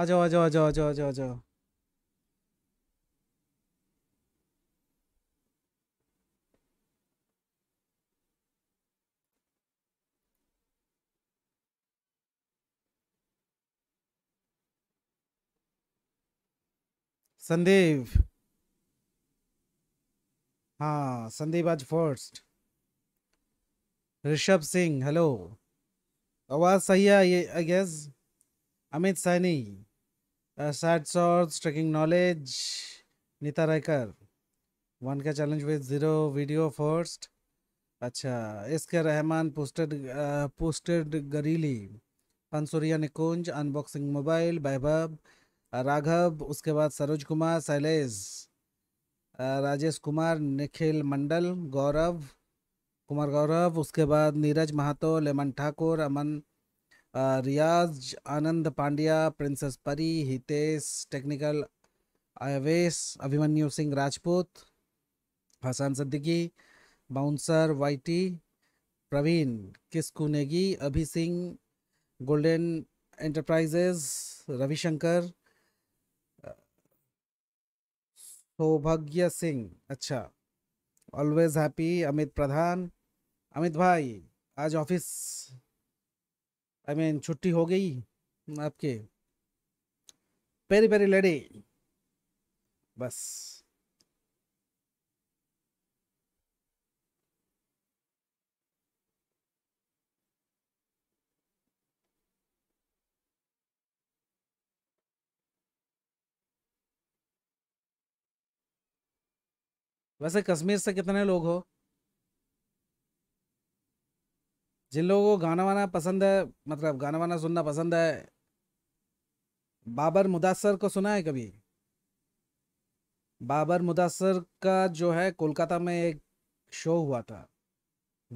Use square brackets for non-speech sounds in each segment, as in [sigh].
आ जाओ आ जाओ आ जाओ आ जाओ आ जाओ आ जाओ संदीप हाँ संदीप आज फर्स्ट ऋषभ सिंह हेलो आवाज सही है ये I guess Amit Saini said shorts trekking knowledge Nita Raikar one का challenge with zero video first अच्छा S K Rahman posted posted गरीली पंसूरिया निकुंज अनबॉक्सिंग मोबाइल वैभव राघव उसके बाद सरोज कुमार शैलेज राजेश कुमार निखिल मंडल गौरव कुमार गौरव उसके बाद Neeraj Mahato lemon Thakur Aman Riyaz Anand Pandya princess Pari Hitesh technical Avesh Abhimanyu Singh Rajput Hasan Siddiqui bouncer YT Praveen Kisku Negi Abhi Singh golden enterprises Ravishankar Saubhagya Singh अच्छा ऑलवेज हैप्पी अमित प्रधान अमित भाई आज ऑफिस आई मीन छुट्टी हो गई आपके पेरी पेरी लेडी बस वैसे कश्मीर से कितने लोग हो जिन लोगों को गाना वाना पसंद है मतलब गाना वाना सुनना पसंद है बाबर मुदासर को सुना है कभी बाबर मुदासर का जो है कोलकाता में एक शो हुआ था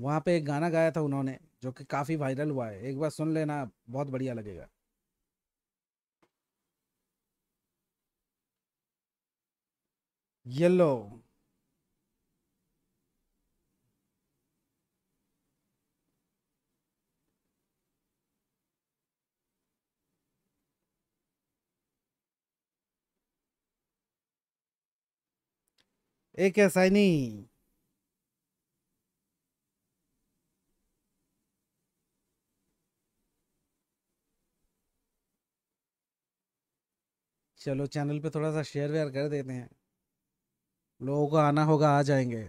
वहाँ पे एक गाना गाया था उन्होंने जो कि काफ़ी वायरल हुआ है एक बार सुन लेना बहुत बढ़िया लगेगा येलो एक साइनी चलो चैनल पे थोड़ा सा शेयर वेयर कर देते हैं लोगों को आना होगा आ जाएंगे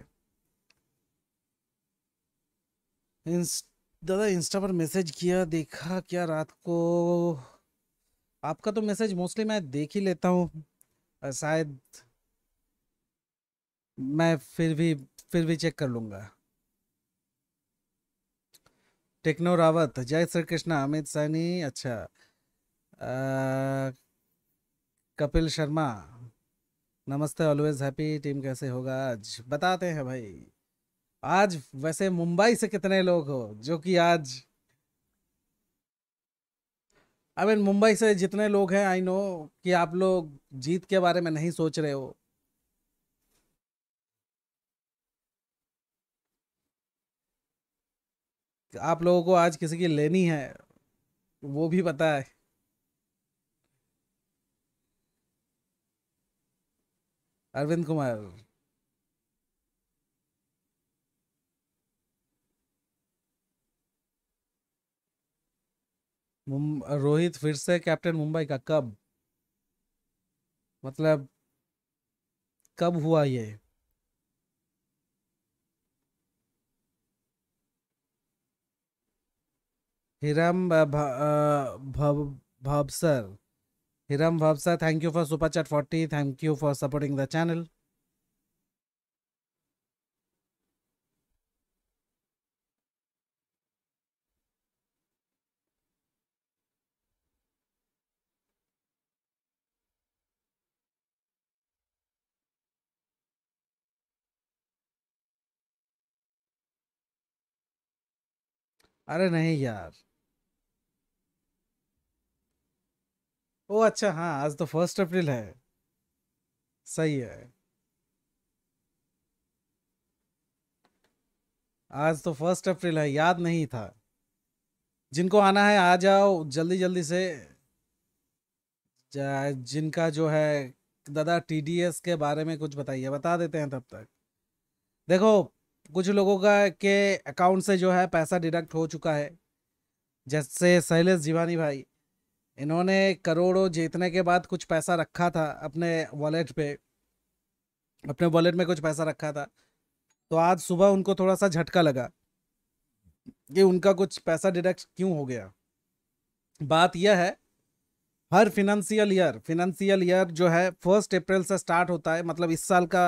इंस दादा इंस्टा पर मैसेज किया देखा क्या रात को आपका तो मैसेज मोस्टली मैं देख ही लेता हूँ शायद मैं फिर भी फिर भी चेक कर लूंगा टेक्नो रावत जय श्री कृष्णा अमित सैनी अच्छा आ, कपिल शर्मा नमस्ते ऑलवेज हैप्पी टीम कैसे होगा आज बताते हैं भाई आज वैसे मुंबई से कितने लोग हो जो कि आज आई मीन मुंबई से जितने लोग हैं आई नो कि आप लोग जीत के बारे में नहीं सोच रहे हो आप लोगों को आज किसी की लेनी है वो भी पता है अरविंद कुमार रोहित फिर से कैप्टन मुंबई का कब मतलब कब हुआ ये Hiram Bhavsar Hiram Bhavsar thank you for super chat forty thank you for supporting the channel अरे नहीं यार ओ अच्छा हाँ आज तो फर्स्ट अप्रैल है सही है आज तो फर्स्ट अप्रैल है याद नहीं था जिनको आना है आ जाओ जल्दी जल्दी से जिनका जो है दादा टीडीएस के बारे में कुछ बताइए बता देते हैं तब तक देखो कुछ लोगों का के अकाउंट से जो है पैसा डिडक्ट हो चुका है जैसे शैलेश जीवानी भाई इन्होंने करोड़ों जीतने के बाद कुछ पैसा रखा था अपने वॉलेट पे अपने वॉलेट में कुछ पैसा रखा था तो आज सुबह उनको थोड़ा सा झटका लगा कि उनका कुछ पैसा डिडक्ट क्यों हो गया बात यह है हर फिनंशियल ईयर फिनंशियल ईयर जो है फर्स्ट अप्रैल से स्टार्ट होता है मतलब इस साल का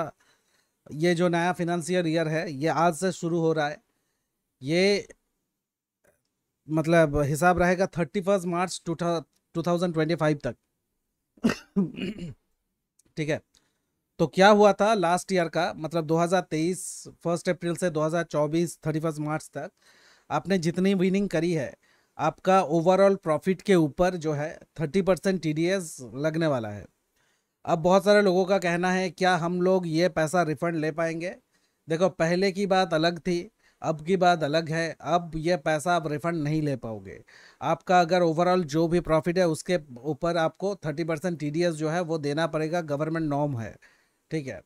ये जो नया फिनंशियल ईयर है ये आज से शुरू हो रहा है ये मतलब हिसाब रहेगा थर्टी फर्स्ट मार्च टू 2025 तक ठीक है तो क्या हुआ था लास्ट ईयर का मतलब 2023 फर्स्ट अप्रैल से 2024 हजार मार्च तक आपने जितनी विनिंग करी है आपका ओवरऑल प्रॉफिट के ऊपर जो है 30 परसेंट टी लगने वाला है अब बहुत सारे लोगों का कहना है क्या हम लोग ये पैसा रिफंड ले पाएंगे देखो पहले की बात अलग थी अब की बात अलग है अब यह पैसा आप रिफंड नहीं ले पाओगे आपका अगर ओवरऑल जो भी प्रॉफिट है उसके ऊपर आपको थर्टी परसेंट टी जो है वो देना पड़ेगा गवर्नमेंट नॉर्म है ठीक है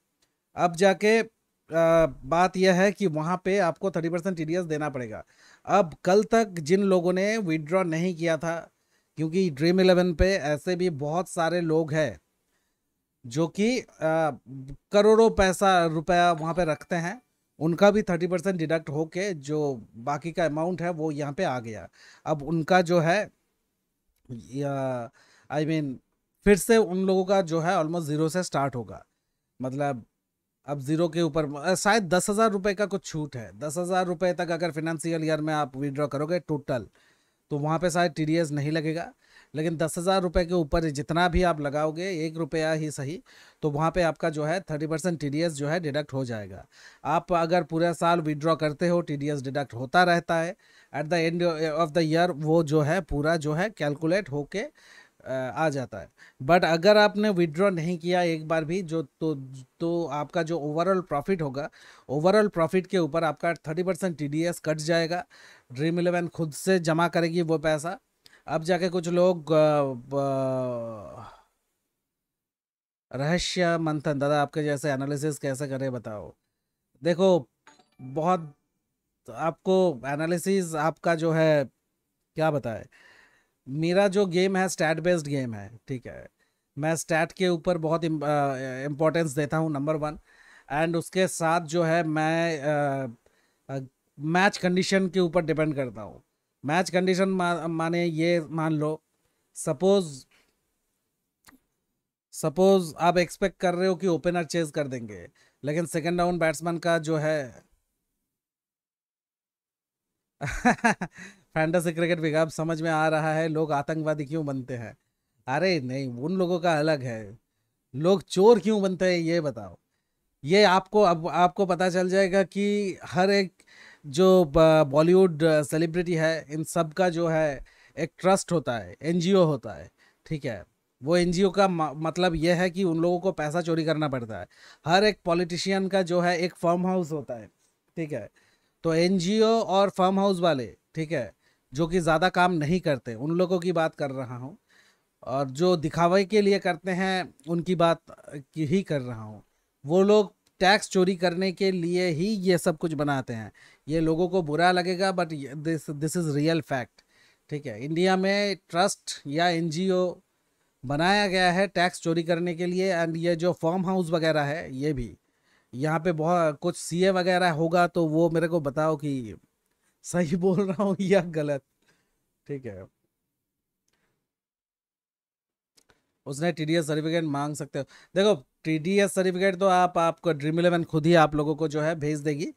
अब जाके आ, बात यह है कि वहाँ पे आपको थर्टी परसेंट टी देना पड़ेगा अब कल तक जिन लोगों ने विड्रॉ नहीं किया था क्योंकि ड्रीम इलेवन पे ऐसे भी बहुत सारे लोग हैं जो कि करोड़ों पैसा रुपया वहाँ पे रखते हैं उनका भी थर्टी परसेंट डिडक्ट होके जो बाकी का अमाउंट है वो यहाँ पे आ गया अब उनका जो है आई मीन I mean, फिर से उन लोगों का जो है ऑलमोस्ट ज़ीरो से स्टार्ट होगा मतलब अब ज़ीरो के ऊपर शायद दस हज़ार रुपये का कुछ छूट है दस हज़ार रुपये तक अगर फिनेंशियल ईयर में आप विड्रॉ करोगे टोटल तो वहाँ पे शायद टी नहीं लगेगा लेकिन दस हज़ार रुपये के ऊपर जितना भी आप लगाओगे एक रुपया ही सही तो वहाँ पे आपका जो है थर्टी परसेंट टी जो है डिडक्ट हो जाएगा आप अगर पूरा साल विड्रॉ करते हो टी डिडक्ट होता रहता है at the end of the year वो जो है पूरा जो है कैलकुलेट होके आ जाता है बट अगर आपने विड्रॉ नहीं किया एक बार भी जो तो तो आपका जो ओवरऑल प्रॉफिट होगा ओवरऑल प्रॉफिट के ऊपर आपका थर्टी परसेंट टी कट जाएगा ड्रीम इलेवन खुद से जमा करेगी वो पैसा अब जाके कुछ लोग रहस्य मंथन दादा आपके जैसे एनालिसिस कैसे करें बताओ देखो बहुत आपको एनालिसिस आपका जो है क्या बताए मेरा जो गेम है स्टैट बेस्ड गेम है ठीक है मैं स्टैट के ऊपर बहुत इम्पोर्टेंस देता हूँ नंबर वन एंड उसके साथ जो है मैं मैच कंडीशन के ऊपर डिपेंड करता हूँ मैच कंडीशन माने ये मान लो सपोज सपोज आप एक्सपेक्ट कर रहे हो कि ओपनर चेज कर देंगे लेकिन सेकंड राउंड बैट्समैन का जो है फैंटेसी क्रिकेट भी अब समझ में आ रहा है लोग आतंकवादी क्यों बनते हैं अरे नहीं उन लोगों का अलग है लोग चोर क्यों बनते हैं ये बताओ ये आपको अब आपको पता चल जाएगा कि हर एक जो बॉलीवुड सेलिब्रिटी है इन सब का जो है एक ट्रस्ट होता है एनजीओ होता है ठीक है वो एनजीओ का मतलब यह है कि उन लोगों को पैसा चोरी करना पड़ता है हर एक पॉलिटिशियन का जो है एक फार्म हाउस होता है ठीक है तो एनजीओ और फार्म हाउस वाले ठीक है जो कि ज़्यादा काम नहीं करते उन लोगों की बात कर रहा हूँ और जो दिखावे के लिए करते हैं उनकी बात की ही कर रहा हूँ वो लोग टैक्स चोरी करने के लिए ही ये सब कुछ बनाते हैं ये लोगों को बुरा लगेगा but this this is real fact ठीक है इंडिया में ट्रस्ट या एन बनाया गया है टैक्स चोरी करने के लिए एंड ये जो फॉर्म हाउस वगैरह है ये भी यहाँ पे बहुत कुछ सीए वगैरह होगा तो वो मेरे को बताओ कि सही [laughs] बोल रहा हूँ या गलत ठीक है उसने टी डी एस सर्टिफिकेट मांग सकते हो देखो टी सर्टिफिकेट तो आप आपको ड्रीम इलेवन खुद ही आप लोगों को जो है भेज देगी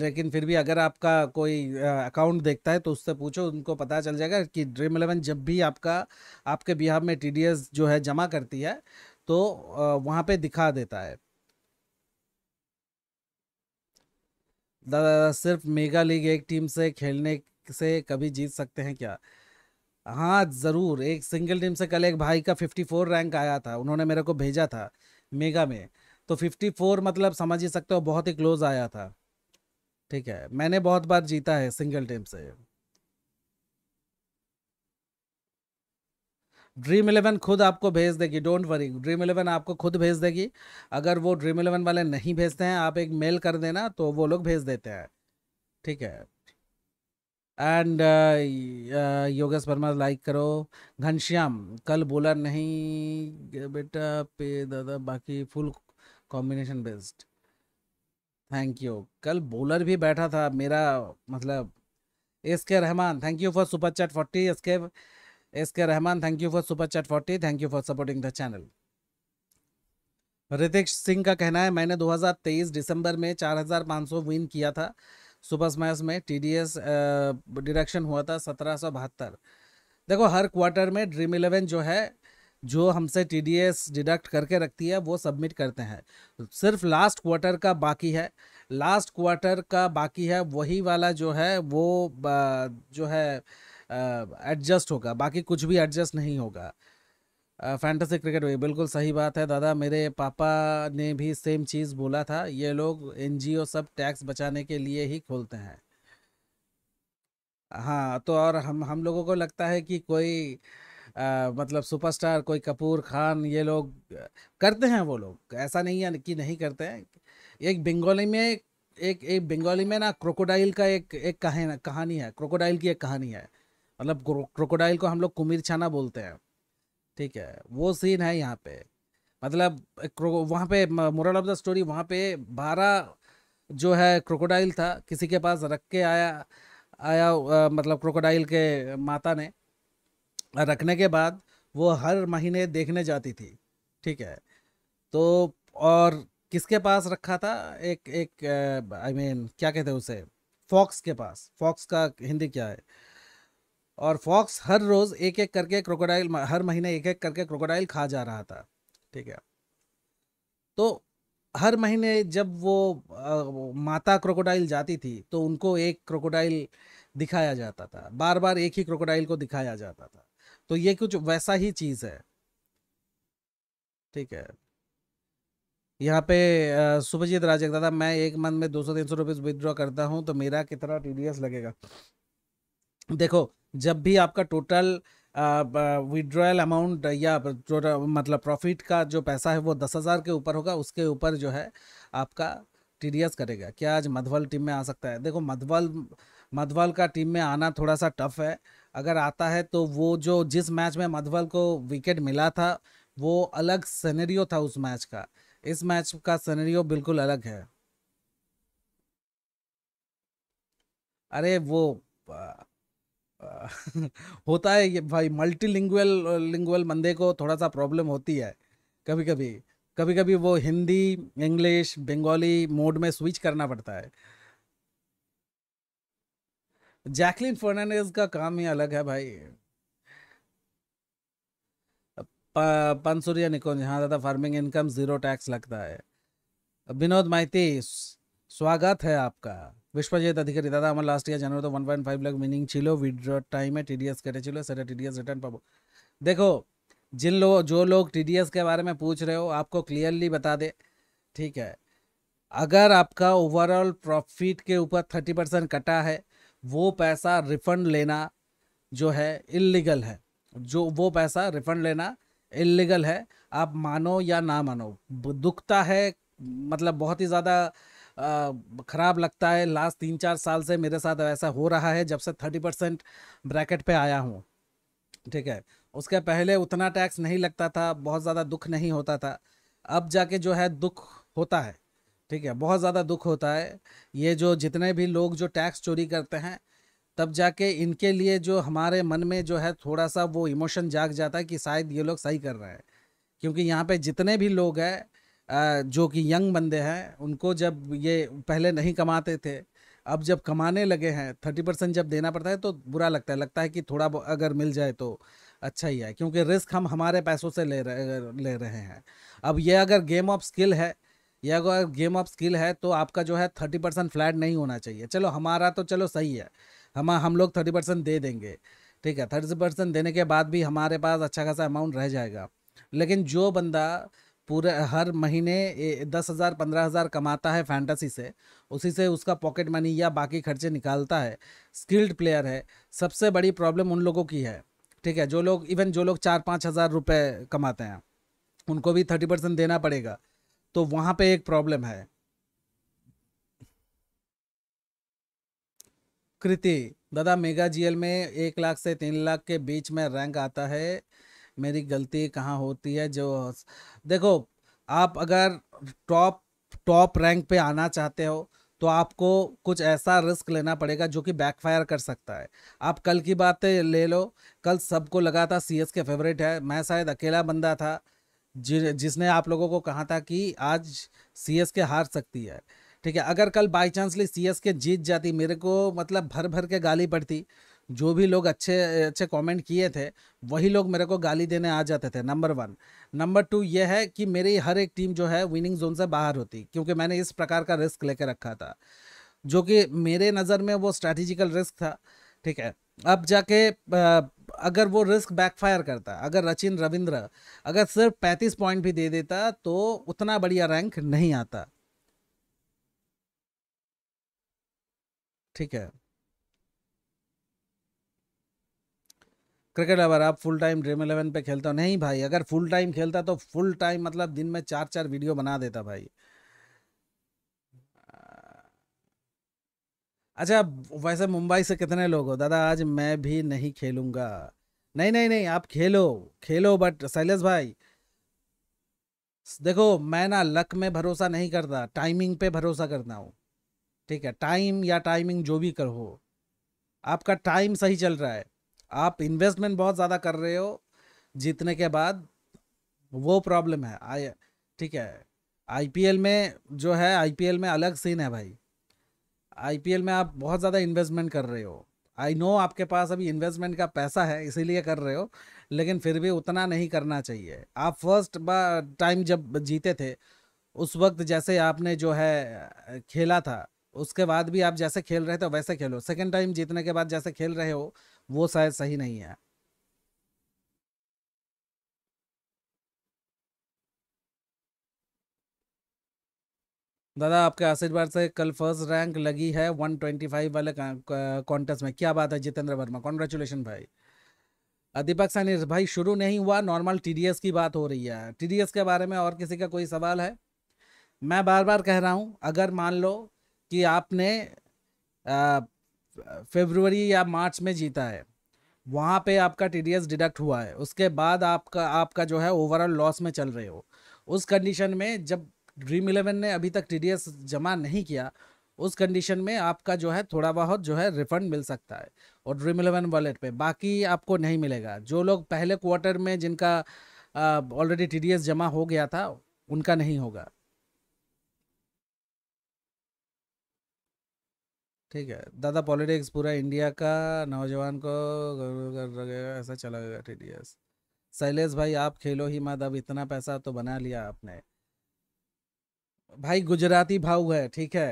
लेकिन फिर भी अगर आपका कोई अकाउंट देखता है तो उससे पूछो उनको पता चल जाएगा कि ड्रीम इलेवन जब भी आपका आपके बिहार में टी जो है जमा करती है तो वहाँ पे दिखा देता है दादा सिर्फ मेगा लीग एक टीम से खेलने से कभी जीत सकते हैं क्या हाँ ज़रूर एक सिंगल टीम से कल एक भाई का 54 रैंक आया था उन्होंने मेरे को भेजा था मेगा में तो 54 मतलब समझ ही सकते हो बहुत ही क्लोज आया था ठीक है मैंने बहुत बार जीता है सिंगल टीम से ड्रीम इलेवन खुद आपको भेज देगी डोंट वरी ड्रीम इलेवन आपको खुद भेज देगी अगर वो ड्रीम इलेवन वाले नहीं भेजते हैं आप एक मेल कर देना तो वो लोग भेज देते हैं ठीक है एंड योगेश वर्मा लाइक करो घनश्याम कल बोला नहीं बेटा पे दादा बाकी full combination best thank you कल बॉलर भी बैठा था मेरा मतलब S K Rahman thank you for super chat forty S K S K Rahman thank you for super chat forty thank you for supporting the channel Hrithik Singh का कहना है मैंने 2023 दिसंबर में 4500 विन किया था सुपर स्मैश में टी डी एस डिडक्शन हुआ था सत्रह सौ बहत्तर देखो हर क्वार्टर में ड्रीम इलेवन जो है जो हमसे टी डी एस डिडक्ट करके रखती है वो सबमिट करते हैं सिर्फ लास्ट क्वार्टर का बाकी है लास्ट क्वार्टर का बाकी है वही वाला जो है वो जो है एडजस्ट होगा बाकी कुछ भी एडजस्ट नहीं होगा फैंटेसी क्रिकेट भी बिल्कुल सही बात है दादा मेरे पापा ने भी सेम चीज़ बोला था ये लोग एनजीओ सब टैक्स बचाने के लिए ही खोलते हैं हाँ तो और हम हम लोगों को लगता है कि कोई आ, मतलब सुपरस्टार कोई कपूर खान ये लोग करते हैं वो लोग ऐसा नहीं है कि नहीं करते हैं एक बंगाली में एक एक बंगाली में ना क्रोकोडाइल का एक एक कहानी कहानी है क्रोकोडाइल की एक कहानी है मतलब क्रोकोडाइल को हम लोग कुमिर छाना बोलते हैं ठीक है वो सीन है यहाँ पे मतलब वहाँ पे मोरल ऑफ द स्टोरी वहाँ पे बारह जो है क्रोकोडाइल था किसी के पास रख के आया आया मतलब क्रोकोडाइल के माता ने रखने के बाद वो हर महीने देखने जाती थी ठीक है तो और किसके पास रखा था एक एक आई I मीन mean, क्या कहते हैं उसे फॉक्स के पास फॉक्स का हिंदी क्या है और फॉक्स हर रोज़ एक एक करके क्रोकोडाइल हर महीने एक एक करके क्रोकोडाइल खा जा रहा था ठीक है तो हर महीने जब वो आ, माता क्रोकोडाइल जाती थी तो उनको एक क्रोकोडाइल दिखाया जाता था बार बार एक ही क्रोकोडाइल को दिखाया जाता था तो ये कुछ वैसा ही चीज़ है ठीक है यहाँ पे सुभजीत राज था मैं एक मंथ में दो सौ तीन सौ रुपये विदड्रॉ करता हूँ तो मेरा कितना टी लगेगा देखो जब भी आपका टोटल विड्रॉयल अमाउंट या मतलब प्रॉफिट का जो पैसा है वो दस हज़ार के ऊपर होगा उसके ऊपर जो है आपका टी करेगा क्या आज मधवल टीम में आ सकता है देखो मधवल मधवल का टीम में आना थोड़ा सा टफ है अगर आता है तो वो जो जिस मैच में मधवल को विकेट मिला था वो अलग सनेरियो था उस मैच का इस मैच का सनेरियो बिल्कुल अलग है अरे वो [laughs] होता है ये भाई मल्टी लिंगुअल लिंगुअल बंदे को थोड़ा सा प्रॉब्लम होती है कभी कभी कभी कभी वो हिंदी इंग्लिश बंगाली मोड में स्विच करना पड़ता है जैकलिन फर्नांडेज का काम ही अलग है भाई पंसूरिया निकोंज हाँ दादा फार्मिंग इनकम जीरो टैक्स लगता है विनोद माइती स्वागत है आपका अधिकारी বিশ্বজিৎ অধিকারী দাদা আমার লাস্ট ইয়ার জানুয়ারি তো one point five lakh meaning ছিল উইথড্র টাইমে টিডিএস কেটেছিল সেটা एस रिटर्न পাবো देखो जिन लोग जो लोग टीडीएस के बारे में पूछ रहे हो आपको क्लियरली बता दे ठीक है अगर आपका ओवरऑल प्रॉफिट के ऊपर थर्टी परसेंट कटा है वो पैसा रिफंड लेना जो है इलीगल है जो वो पैसा रिफंड लेना इलीगल है आप मानो या ना मानो दुखता है मतलब बहुत ही ज़्यादा ख़राब लगता है लास्ट तीन चार साल से मेरे साथ ऐसा हो रहा है जब से थर्टी परसेंट ब्रैकेट पे आया हूँ ठीक है उसके पहले उतना टैक्स नहीं लगता था बहुत ज़्यादा दुख नहीं होता था अब जाके जो है दुख होता है ठीक है बहुत ज़्यादा दुख होता है ये जो जितने भी लोग जो टैक्स चोरी करते हैं तब जाके इनके लिए जो हमारे मन में जो है थोड़ा सा वो इमोशन जाग जाता है कि शायद ये लोग सही कर रहे हैं क्योंकि यहाँ पे जितने भी लोग हैं जो कि यंग बंदे हैं उनको जब ये पहले नहीं कमाते थे अब जब कमाने लगे हैं थर्टी परसेंट जब देना पड़ता है तो बुरा लगता है लगता है कि थोड़ा अगर मिल जाए तो अच्छा ही है क्योंकि रिस्क हम हमारे पैसों से ले रहे ले रहे हैं अब ये अगर गेम ऑफ स्किल है ये अगर गेम ऑफ स्किल है तो आपका जो है थर्टी परसेंट फ्लैट नहीं होना चाहिए चलो हमारा तो चलो सही है हम हम लोग थर्टी परसेंट दे देंगे ठीक है थर्टी परसेंट देने के बाद भी हमारे पास अच्छा खासा अमाउंट रह जाएगा लेकिन जो बंदा पूरे हर महीने दस हज़ार पंद्रह हज़ार कमाता है फैंटेसी से उसी से उसका पॉकेट मनी या बाकी खर्चे निकालता है स्किल्ड प्लेयर है सबसे बड़ी प्रॉब्लम उन लोगों की है ठीक है जो लोग इवन जो लोग चार पाँच हज़ार रुपये कमाते हैं उनको भी थर्टी परसेंट देना पड़ेगा तो वहाँ पे एक प्रॉब्लम है कृति दादा मेगा जीएल में एक लाख से तीन लाख के बीच में रैंक आता है मेरी गलती कहाँ होती है जो देखो आप अगर टॉप टॉप रैंक पे आना चाहते हो तो आपको कुछ ऐसा रिस्क लेना पड़ेगा जो कि बैकफायर कर सकता है आप कल की बात ले लो कल सबको लगा था सी एस के फेवरेट है मैं शायद अकेला बंदा था जि, जिसने आप लोगों को कहा था कि आज सी एस के हार सकती है ठीक है अगर कल बाई चांसली सी एस के जीत जाती मेरे को मतलब भर भर के गाली पड़ती जो भी लोग अच्छे अच्छे कमेंट किए थे वही लोग मेरे को गाली देने आ जाते थे नंबर वन नंबर टू ये है कि मेरी हर एक टीम जो है विनिंग जोन से बाहर होती क्योंकि मैंने इस प्रकार का रिस्क लेकर रखा था जो कि मेरे नज़र में वो स्ट्रैटेजिकल रिस्क था ठीक है अब जाके अगर वो रिस्क बैकफायर करता अगर रचिन रविंद्र अगर सिर्फ पैंतीस पॉइंट भी दे देता तो उतना बढ़िया रैंक नहीं आता ठीक है क्रिकेट लवर आप फुल टाइम ड्रीम इलेवन पे खेलते हो नहीं भाई अगर फुल टाइम खेलता तो फुल टाइम मतलब दिन में चार चार वीडियो बना देता भाई अच्छा वैसे मुंबई से कितने लोग हो दादा आज मैं भी नहीं खेलूंगा नहीं नहीं नहीं आप खेलो खेलो बट शैलेश भाई देखो मैं ना लक में भरोसा नहीं करता टाइमिंग पे भरोसा करता हूँ ठीक है टाइम या टाइमिंग जो भी करो आपका टाइम सही चल रहा है आप इन्वेस्टमेंट बहुत ज़्यादा कर रहे हो जीतने के बाद वो प्रॉब्लम है आई ठीक है आईपीएल में जो है आईपीएल में अलग सीन है भाई आईपीएल में आप बहुत ज़्यादा इन्वेस्टमेंट कर रहे हो आई नो आपके पास अभी इन्वेस्टमेंट का पैसा है इसीलिए कर रहे हो लेकिन फिर भी उतना नहीं करना चाहिए आप फर्स्ट टाइम जब जीते थे उस वक्त जैसे आपने जो है खेला था उसके बाद भी आप जैसे खेल रहे थे वैसे खेलो सेकेंड टाइम जीतने के बाद जैसे खेल रहे हो वो शायद सही नहीं है दादा आपके आशीर्वाद से कल फर्स्ट रैंक लगी है 125 वाले कॉन्टेस्ट में क्या बात है जितेंद्र वर्मा कॉन्ग्रेचुलेशन भाई दीपक सैनी भाई शुरू नहीं हुआ नॉर्मल टीडीएस की बात हो रही है टीडीएस के बारे में और किसी का कोई सवाल है मैं बार बार कह रहा हूं अगर मान लो कि आपने आ, फेबरवरी या मार्च में जीता है वहाँ पे आपका टी डिडक्ट हुआ है उसके बाद आपका आपका जो है ओवरऑल लॉस में चल रहे हो उस कंडीशन में जब ड्रीम इलेवन ने अभी तक टी जमा नहीं किया उस कंडीशन में आपका जो है थोड़ा बहुत जो है रिफंड मिल सकता है और ड्रीम इलेवन वॉलेट पे बाकी आपको नहीं मिलेगा जो लोग पहले क्वार्टर में जिनका ऑलरेडी टी जमा हो गया था उनका नहीं होगा ठीक है दादा पॉलिटिक्स पूरा इंडिया का नौजवान को ऐसा चला गया टी डी एस शैलेश भाई आप खेलो ही मत अब इतना पैसा तो बना लिया आपने भाई गुजराती भाव है ठीक है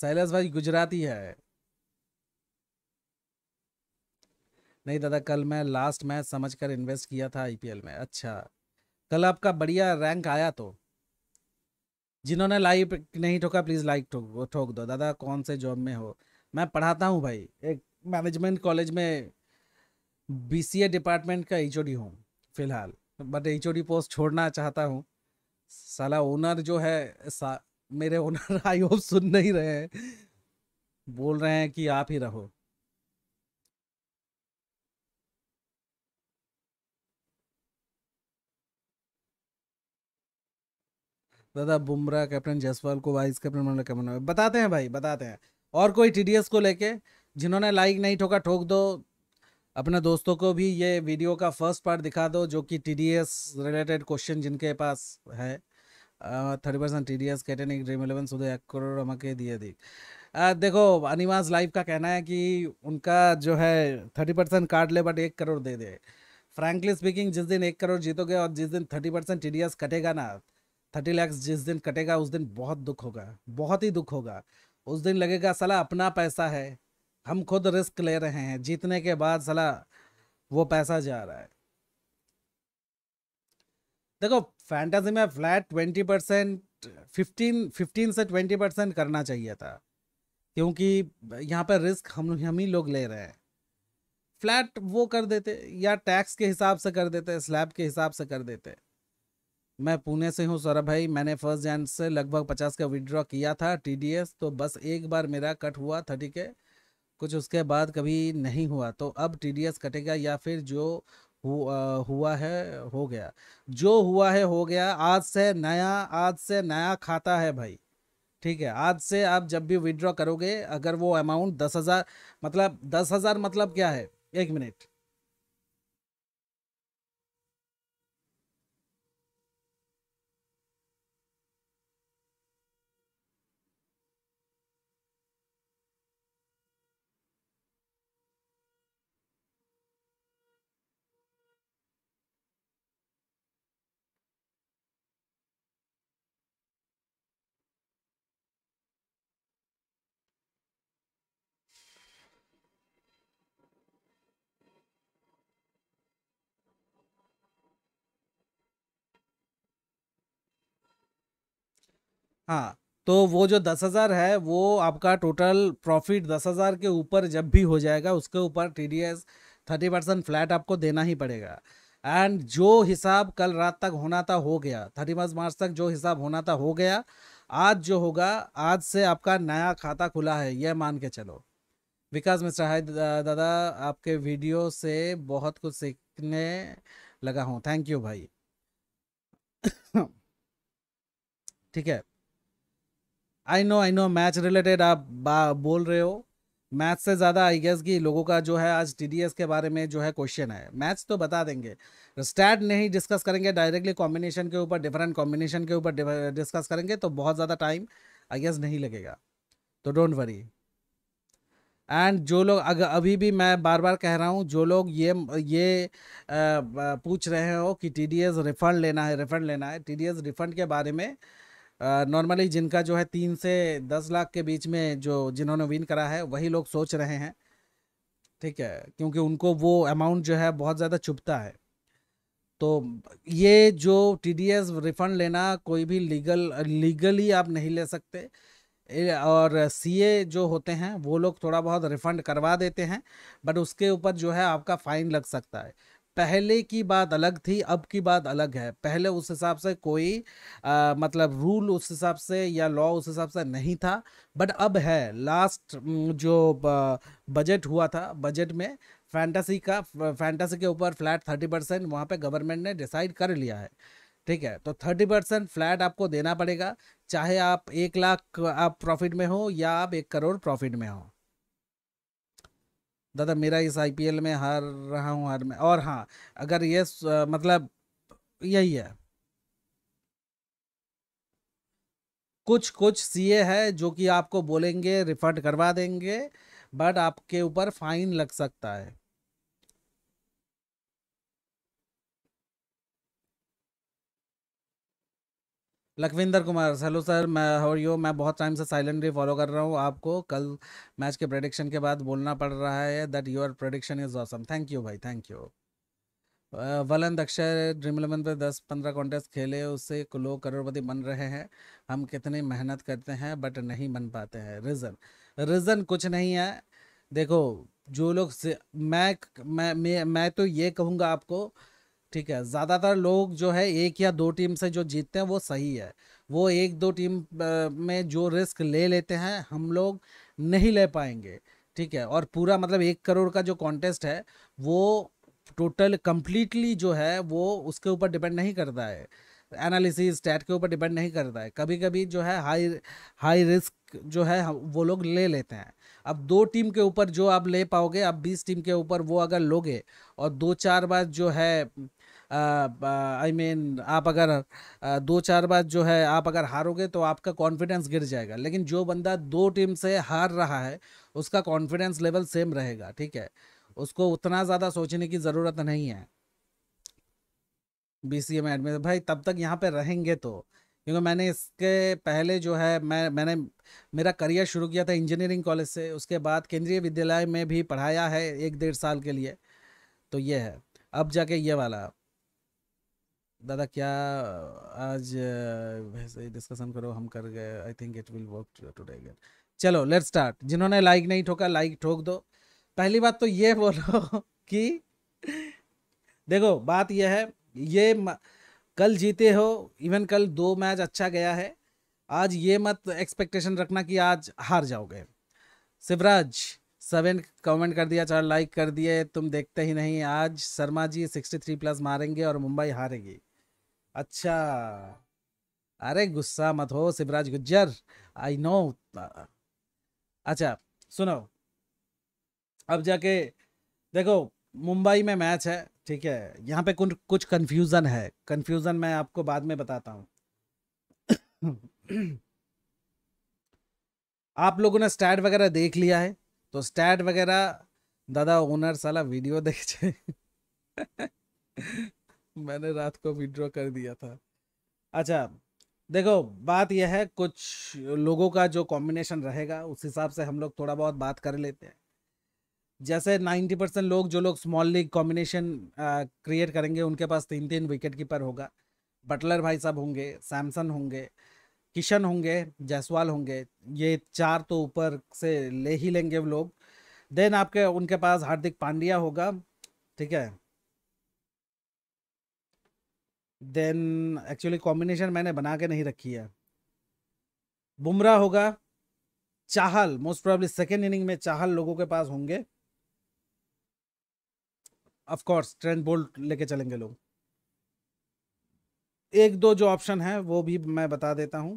शैलेश भाई गुजराती है नहीं दादा कल मैं लास्ट मैच समझकर इन्वेस्ट किया था आईपीएल में अच्छा कल आपका बढ़िया रैंक आया तो जिन्होंने लाइक नहीं ठोका प्लीज़ लाइक ठोक ठोक दो दादा कौन से जॉब में हो मैं पढ़ाता हूँ भाई एक मैनेजमेंट कॉलेज में बीसीए डिपार्टमेंट का एच हूँ फिलहाल बट एच पोस्ट छोड़ना चाहता हूँ साला ओनर जो है सा, मेरे ओनर आई होप सुन नहीं रहे हैं बोल रहे हैं कि आप ही रहो दादा बुमराह कैप्टन जसवाल को वाइस कैप्टन बना कैप्टन बताते हैं भाई बताते हैं और कोई टी को लेके जिन्होंने लाइक नहीं ठोका ठोक दो अपने दोस्तों को भी ये वीडियो का फर्स्ट पार्ट दिखा दो जो कि टी रिलेटेड क्वेश्चन जिनके पास है thirty percent T D S कैटेनिक ड्रीम इलेवन सुधे एक करोड़ हमें दिए दी आ, देखो अनिवास लाइव का कहना है कि उनका जो है थर्टी परसेंट काट ले बट एक करोड़ दे दे फ्रैंकली स्पीकिंग जिस दिन एक करोड़ जीतोगे और जिस दिन थर्टी परसेंट टी कटेगा ना थर्टी लैक्स जिस दिन कटेगा उस दिन बहुत दुख होगा बहुत ही दुख होगा उस दिन लगेगा सला अपना पैसा है हम खुद रिस्क ले रहे हैं जीतने के बाद सला वो पैसा जा रहा है देखो फैंटेसी में flat twenty percent fifteen fifteen से ट्वेंटी परसेंट करना चाहिए था क्योंकि यहाँ पर रिस्क हम हम ही लोग ले रहे हैं फ्लैट वो कर देते या टैक्स के हिसाब से कर देते स्लैब के हिसाब से कर देते मैं पुणे से हूँ सौरभ भाई मैंने फर्स्ट जैन से लगभग पचास का विड्रॉ किया था टीडीएस तो बस एक बार मेरा कट हुआ थर्टी के कुछ उसके बाद कभी नहीं हुआ तो अब टीडीएस कटेगा या फिर जो आ, हुआ है हो गया जो हुआ है हो गया आज से नया आज से नया खाता है भाई ठीक है आज से आप जब भी विड्रॉ करोगे अगर वो अमाउंट दस हज़ार मतलब दस हज़ार मतलब क्या है एक मिनट हाँ तो वो जो दस हज़ार है वो आपका टोटल प्रॉफिट दस हज़ार के ऊपर जब भी हो जाएगा उसके ऊपर T D S thirty percent flat आपको देना ही पड़ेगा एंड जो हिसाब कल रात तक होना था हो गया थर्टी फर्स्ट मार्च तक जो हिसाब होना था हो गया आज जो होगा आज से आपका नया खाता खुला है यह मान के चलो विकास मिश्रा है दादा आपके वीडियो से बहुत कुछ सीखने लगा हूँ थैंक यू भाई [coughs] ठीक है I know I know match related आप बोल रहे हो मैथ से ज़्यादा आई गेस कि लोगों का जो है आज टी के बारे में जो है क्वेश्चन है मैथ्स तो बता देंगे स्टैट नहीं डिस्कस करेंगे डायरेक्टली कॉम्बिनेशन के ऊपर डिफरेंट कॉम्बिनेशन के ऊपर डिस्कस करेंगे तो बहुत ज़्यादा टाइम आई गेस नहीं लगेगा तो डोंट वरी एंड जो लोग अगर अभी भी मैं बार बार कह रहा हूँ जो लोग ये ये आ, पूछ रहे हो कि टी रिफ़ंड लेना है रिफ़ंड लेना है टी रिफ़ंड के बारे में नॉर्मली जिनका जो है तीन से दस लाख के बीच में जो जिन्होंने विन करा है वही लोग सोच रहे हैं ठीक है क्योंकि उनको वो अमाउंट जो है बहुत ज़्यादा चुपता है तो ये जो टी डी एस रिफंड लेना कोई भी लीगल लीगली आप नहीं ले सकते और सी ए जो होते हैं वो लोग थोड़ा बहुत रिफंड करवा देते हैं बट उसके ऊपर जो है आपका फ़ाइन लग सकता है पहले की बात अलग थी अब की बात अलग है पहले उस हिसाब से कोई आ, मतलब रूल उस हिसाब से या लॉ उस हिसाब से नहीं था बट अब है लास्ट जो बजट हुआ था बजट में फैंटासी का फैंटासी के ऊपर फ्लैट थर्टी परसेंट वहाँ पर गवर्नमेंट ने डिसाइड कर लिया है ठीक है तो थर्टी परसेंट फ्लैट आपको देना पड़ेगा चाहे आप एक लाख आप प्रॉफिट में हो या आप एक करोड़ प्रॉफिट में हो दादा मेरा इस आईपीएल में हार रहा हूँ हार में और हाँ अगर ये मतलब यही है कुछ कुछ सीए है जो कि आपको बोलेंगे रिफंड करवा देंगे बट आपके ऊपर फाइन लग सकता है लखविंदर कुमार हेलो सर मैं हाउ यू मैं बहुत टाइम से साइलेंटली फॉलो कर रहा हूँ आपको कल मैच के प्रडिक्शन के बाद बोलना पड़ रहा है that your prediction is awesome thank you भाई थैंक यू वलंद अक्षर ड्रीम इलेवन पर दस पंद्रह कॉन्टेस्ट खेले उससे लोग करोड़पति बन रहे हैं हम कितनी मेहनत करते हैं बट नहीं बन पाते हैं रीज़न रीज़न कुछ नहीं है देखो जो लोग मैं मैं, मैं तो ये कहूँगा आपको ठीक है ज़्यादातर लोग जो है एक या दो टीम से जो जीतते हैं वो सही है वो एक दो टीम में जो रिस्क ले लेते हैं हम लोग नहीं ले पाएंगे ठीक है और पूरा मतलब एक करोड़ का जो कॉन्टेस्ट है वो टोटल कम्प्लीटली जो है वो उसके ऊपर डिपेंड नहीं करता है एनालिसिस स्टैट के ऊपर डिपेंड नहीं करता है कभी कभी जो है हाई हाई रिस्क जो है वो लोग ले लेते हैं अब दो टीम के ऊपर जो आप ले पाओगे आप बीस टीम के ऊपर वो अगर लोगे और दो चार बार जो है आई मीन आप अगर आ, दो चार बार जो है आप अगर हारोगे तो आपका कॉन्फिडेंस गिर जाएगा लेकिन जो बंदा दो टीम से हार रहा है उसका कॉन्फिडेंस लेवल सेम रहेगा ठीक है उसको उतना ज़्यादा सोचने की ज़रूरत नहीं है बी में एडमिशन भाई तब तक यहाँ पे रहेंगे तो क्योंकि मैंने इसके पहले जो है मैं मैंने मेरा करियर शुरू किया था इंजीनियरिंग कॉलेज से उसके बाद केंद्रीय विद्यालय में भी पढ़ाया है एक डेढ़ साल के लिए तो ये है अब जाके ये वाला दादा क्या आज वैसे ही डिस्कशन करो हम कर गए I think it will work today again चलो लेट स्टार्ट जिन्होंने लाइक नहीं ठोका लाइक ठोक दो पहली बात तो ये बोलो [laughs] कि देखो बात यह है ये कल जीते हो इवन कल दो मैच अच्छा गया है आज ये मत एक्सपेक्टेशन रखना कि आज हार जाओगे शिवराज सेवन कमेंट कर दिया चार लाइक कर दिए तुम देखते ही नहीं आज Sharma ji sixty three plus मारेंगे और मुंबई हारेगी अच्छा अरे गुस्सा मत हो शिवराज गुज्जर आई नो अच्छा सुनो अब जाके देखो मुंबई में मैच है ठीक है यहाँ पे कुछ कुछ कन्फ्यूज़न है कन्फ्यूज़न मैं आपको बाद में बताता हूँ आप लोगों ने स्टैट वगैरह देख लिया है तो स्टैट वगैरह दादा ओनर साला वीडियो देखे मैंने रात को विड्रॉ कर दिया था अच्छा देखो बात यह है कुछ लोगों का जो कॉम्बिनेशन रहेगा उस हिसाब से हम लोग थोड़ा बहुत बात कर लेते हैं जैसे 90 परसेंट लोग जो लोग स्मॉल लीग कॉम्बिनेशन क्रिएट करेंगे उनके पास तीन तीन विकेट कीपर होगा बटलर भाई साहब होंगे सैमसन होंगे किशन होंगे जायसवाल होंगे ये चार तो ऊपर से ले ही लेंगे लोग देन आपके उनके पास हार्दिक पांड्या होगा ठीक है देन एक्चुअली कॉम्बिनेशन मैंने बना के नहीं रखी है बुमराह होगा Chahal most probably second inning में चाहल लोगों के पास होंगे ऑफ कोर्स ट्रेंड बोल्ट लेके चलेंगे लोग एक दो जो ऑप्शन है वो भी मैं बता देता हूं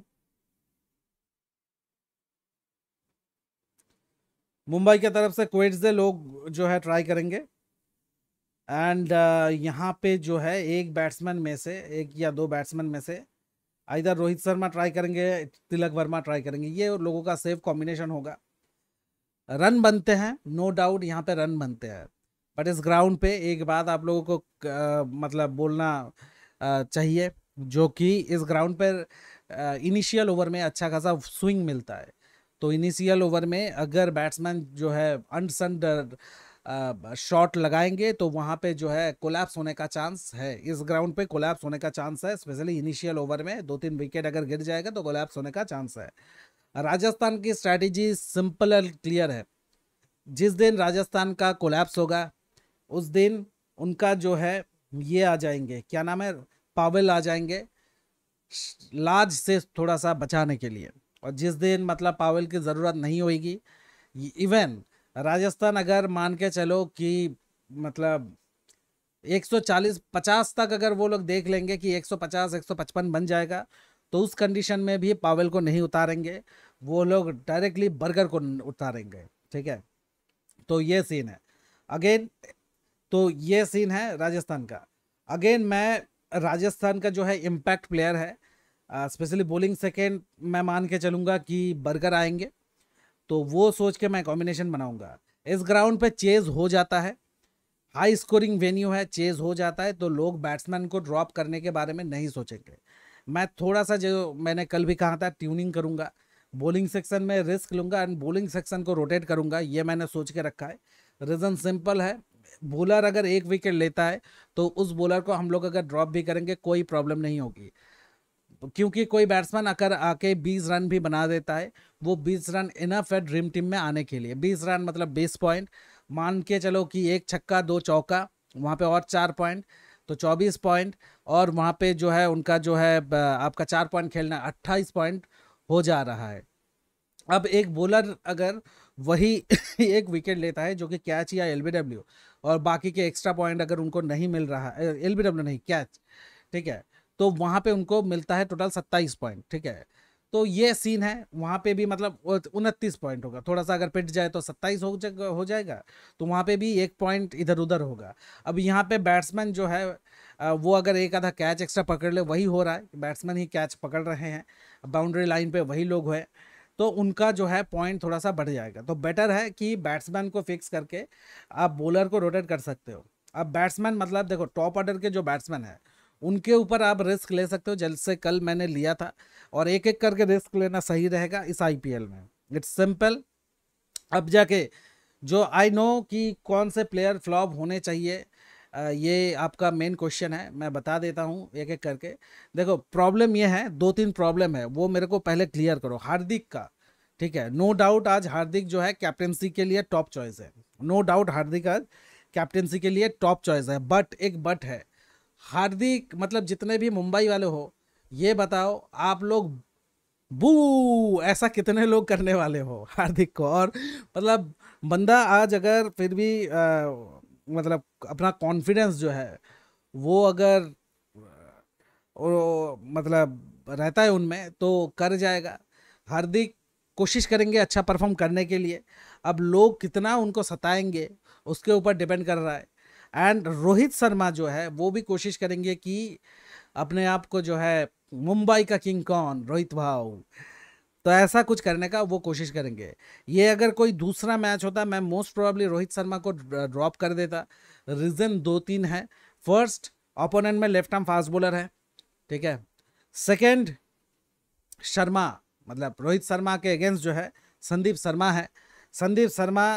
मुंबई की तरफ से क्वेट्स लोग जो है ट्राई करेंगे एंड uh, यहाँ पे जो है एक बैट्समैन में से एक या दो बैट्समैन में से इधर रोहित शर्मा ट्राई करेंगे तिलक वर्मा ट्राई करेंगे ये लोगों का सेफ कॉम्बिनेशन होगा रन बनते हैं नो डाउट यहाँ पे रन बनते हैं बट इस ग्राउंड पे एक बात आप लोगों को आ, मतलब बोलना आ, चाहिए जो कि इस ग्राउंड पर इनिशियल ओवर में अच्छा खासा स्विंग मिलता है तो इनिशियल ओवर में अगर बैट्समैन जो है अनसंड शॉट लगाएंगे तो वहाँ पे जो है कोलैप्स होने का चांस है इस ग्राउंड पे कोलैप्स होने का चांस है स्पेशली इनिशियल ओवर में दो तीन विकेट अगर गिर जाएगा तो कोलैप्स होने का चांस है राजस्थान की स्ट्रैटेजी सिंपल एंड क्लियर है जिस दिन राजस्थान का कोलैप्स होगा उस दिन उनका जो है ये आ जाएंगे क्या नाम है पावेल आ जाएंगे लाज से थोड़ा सा बचाने के लिए और जिस दिन मतलब पावेल की ज़रूरत नहीं होगी इवन राजस्थान अगर मान के चलो कि मतलब 140 50 तक अगर वो लोग देख लेंगे कि 150 155 बन जाएगा तो उस कंडीशन में भी पावेल को नहीं उतारेंगे वो लोग डायरेक्टली बर्गर को उतारेंगे ठीक है तो ये सीन है अगेन तो ये सीन है राजस्थान का अगेन मैं राजस्थान का जो है इम्पैक्ट प्लेयर है स्पेशली बॉलिंग सेकेंड मैं मान के चलूँगा कि बर्गर आएंगे तो वो सोच के मैं कॉम्बिनेशन बनाऊंगा इस ग्राउंड पे चेज हो जाता है हाई स्कोरिंग वेन्यू है चेज हो जाता है तो लोग बैट्समैन को ड्रॉप करने के बारे में नहीं सोचेंगे मैं थोड़ा सा जो मैंने कल भी कहा था ट्यूनिंग करूँगा बॉलिंग सेक्शन में रिस्क लूँगा एंड बॉलिंग सेक्शन को रोटेट करूँगा ये मैंने सोच के रखा है रीज़न सिंपल है बॉलर अगर एक विकेट लेता है तो उस बॉलर को हम लोग अगर ड्रॉप भी करेंगे कोई प्रॉब्लम नहीं होगी क्योंकि कोई बैट्समैन अगर आके 20 रन भी बना देता है वो 20 रन इनफ है ड्रीम टीम में आने के लिए 20 रन मतलब बीस पॉइंट मान के चलो कि एक छक्का दो चौका वहाँ पे और चार पॉइंट तो चौबीस पॉइंट और वहाँ पे जो है उनका जो है आपका चार पॉइंट खेलना अट्ठाईस पॉइंट हो जा रहा है अब एक बॉलर अगर वही [laughs] एक विकेट लेता है जो कि कैच या एल और बाकी के एक्स्ट्रा पॉइंट अगर उनको नहीं मिल रहा एल नहीं कैच ठीक है तो वहाँ पे उनको मिलता है टोटल सत्ताईस पॉइंट ठीक है तो ये सीन है वहाँ पे भी मतलब उनतीस पॉइंट होगा थोड़ा सा अगर पिट जाए तो सत्ताईस हो, जा, हो जाएगा तो वहाँ पे भी एक पॉइंट इधर उधर होगा अब यहाँ पे बैट्समैन जो है वो अगर एक आधा कैच एक्स्ट्रा पकड़ ले वही हो रहा है बैट्समैन ही कैच पकड़ रहे हैं बाउंड्री लाइन पे वही लोग हैं तो उनका जो है पॉइंट थोड़ा सा बढ़ जाएगा तो बेटर है कि बैट्समैन को फिक्स करके आप बॉलर को रोटेट कर सकते हो अब बैट्समैन मतलब देखो टॉप ऑर्डर के जो बैट्समैन है उनके ऊपर आप रिस्क ले सकते हो से कल मैंने लिया था और एक एक करके रिस्क लेना सही रहेगा इस आईपीएल में इट्स सिंपल अब जाके जो आई नो कि कौन से प्लेयर फ्लॉप होने चाहिए ये आपका मेन क्वेश्चन है मैं बता देता हूँ एक एक करके देखो प्रॉब्लम ये है दो तीन प्रॉब्लम है वो मेरे को पहले क्लियर करो हार्दिक का ठीक है नो no डाउट आज हार्दिक जो है कैप्टनसी के लिए टॉप चॉइस है नो no डाउट हार्दिक आज कैप्टनसी के लिए टॉप चॉइस है बट एक बट है हार्दिक मतलब जितने भी मुंबई वाले हो ये बताओ आप लोग बू ऐसा कितने लोग करने वाले हो हार्दिक को और मतलब बंदा आज अगर फिर भी आ, मतलब अपना कॉन्फिडेंस जो है वो अगर वो, मतलब रहता है उनमें तो कर जाएगा हार्दिक कोशिश करेंगे अच्छा परफॉर्म करने के लिए अब लोग कितना उनको सताएंगे उसके ऊपर डिपेंड कर रहा है एंड रोहित शर्मा जो है वो भी कोशिश करेंगे कि अपने आप को जो है मुंबई का किंग कौन रोहित भाव तो ऐसा कुछ करने का वो कोशिश करेंगे ये अगर कोई दूसरा मैच होता मैं मोस्ट प्रोबेबली रोहित शर्मा को ड्रॉप कर देता रीज़न दो तीन है फर्स्ट ओपोनेंट में लेफ्ट आर्म फास्ट बॉलर है ठीक है सेकंड शर्मा मतलब रोहित शर्मा के अगेंस्ट जो है संदीप शर्मा है संदीप शर्मा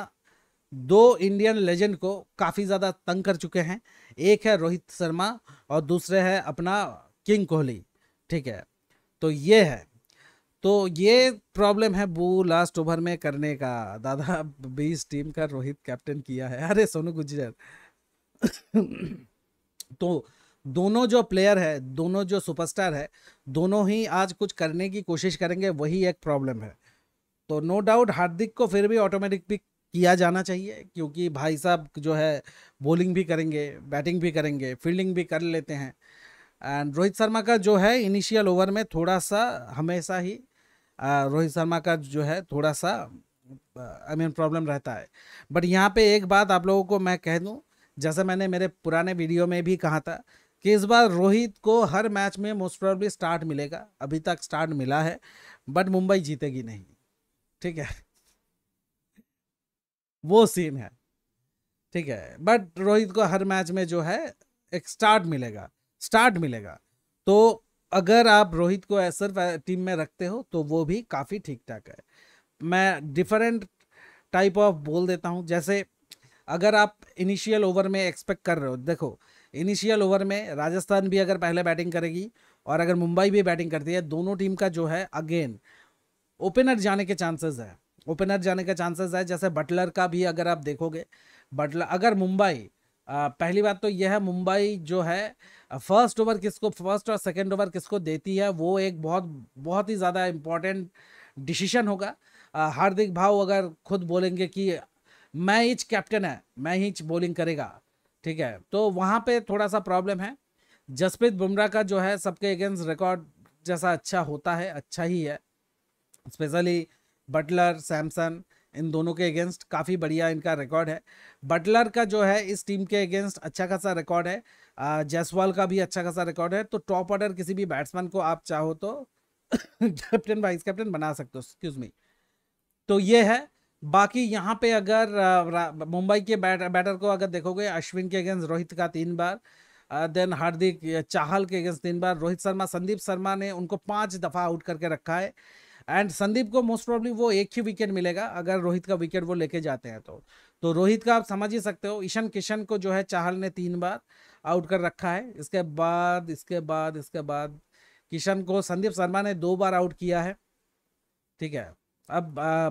दो इंडियन लेजेंड को काफ़ी ज़्यादा तंग कर चुके हैं एक है रोहित शर्मा और दूसरे है अपना किंग कोहली ठीक है तो ये है तो ये प्रॉब्लम है वो लास्ट ओवर में करने का दादा बीस टीम का रोहित कैप्टन किया है अरे सोनू गुजर तो दोनों जो प्लेयर है दोनों जो सुपरस्टार है दोनों ही आज कुछ करने की कोशिश करेंगे वही एक प्रॉब्लम है तो नो डाउट हार्दिक को फिर भी ऑटोमेटिक पिक किया जाना चाहिए क्योंकि भाई साहब जो है बॉलिंग भी करेंगे बैटिंग भी करेंगे फील्डिंग भी कर लेते हैं एंड रोहित शर्मा का जो है इनिशियल ओवर में थोड़ा सा हमेशा ही रोहित शर्मा का जो है थोड़ा सा आई मीन प्रॉब्लम रहता है बट यहाँ पे एक बात आप लोगों को मैं कह दूँ जैसे मैंने मेरे पुराने वीडियो में भी कहा था कि इस बार रोहित को हर मैच में मोस्ट प्रॉब्ली स्टार्ट मिलेगा अभी तक स्टार्ट मिला है बट मुंबई जीतेगी नहीं ठीक है वो सीन है ठीक है बट रोहित को हर मैच में जो है एक स्टार्ट मिलेगा स्टार्ट मिलेगा तो अगर आप रोहित को सिर्फ टीम में रखते हो तो वो भी काफ़ी ठीक ठाक है मैं डिफरेंट टाइप ऑफ बोल देता हूँ जैसे अगर आप इनिशियल ओवर में एक्सपेक्ट कर रहे हो देखो इनिशियल ओवर में राजस्थान भी अगर पहले बैटिंग करेगी और अगर मुंबई भी बैटिंग करती है दोनों टीम का जो है अगेन ओपनर जाने के चांसेस है ओपनर जाने का चांसेस है जैसे बटलर का भी अगर आप देखोगे बटलर अगर मुंबई पहली बात तो यह है मुंबई जो है फर्स्ट ओवर किसको फर्स्ट और सेकंड ओवर किसको देती है वो एक बहुत बहुत ही ज़्यादा इम्पॉर्टेंट डिसीजन होगा हार्दिक भाव अगर खुद बोलेंगे कि मैं हिच कैप्टन है मैं हिच बॉलिंग करेगा ठीक है तो वहाँ पर थोड़ा सा प्रॉब्लम है जसप्रीत बुमराह का जो है सबके अगेंस्ट रिकॉर्ड जैसा अच्छा होता है अच्छा ही है स्पेशली बटलर सैमसन इन दोनों के अगेंस्ट काफ़ी बढ़िया इनका रिकॉर्ड है बटलर का जो है इस टीम के अगेंस्ट अच्छा खासा रिकॉर्ड है जैसवाल का भी अच्छा खासा रिकॉर्ड है तो टॉप ऑर्डर किसी भी बैट्समैन को आप चाहो तो कैप्टन वाइस कैप्टन बना सकते हो एक्सक्यूज मी तो ये है बाकी यहाँ पे अगर मुंबई के बैट बैटर को अगर देखोगे अश्विन के अगेंस्ट रोहित का तीन बार देन हार्दिक चाहल के अगेंस्ट तीन बार रोहित शर्मा संदीप शर्मा ने उनको पांच दफ़ा आउट करके रखा है एंड संदीप को मोस्ट प्रॉब्ली वो एक ही विकेट मिलेगा अगर रोहित का विकेट वो लेके जाते हैं तो तो रोहित का आप समझ ही सकते हो ईशन किशन को जो है चाहल ने तीन बार आउट कर रखा है इसके बाद इसके बाद इसके बाद किशन को संदीप शर्मा ने दो बार आउट किया है ठीक है अब आ,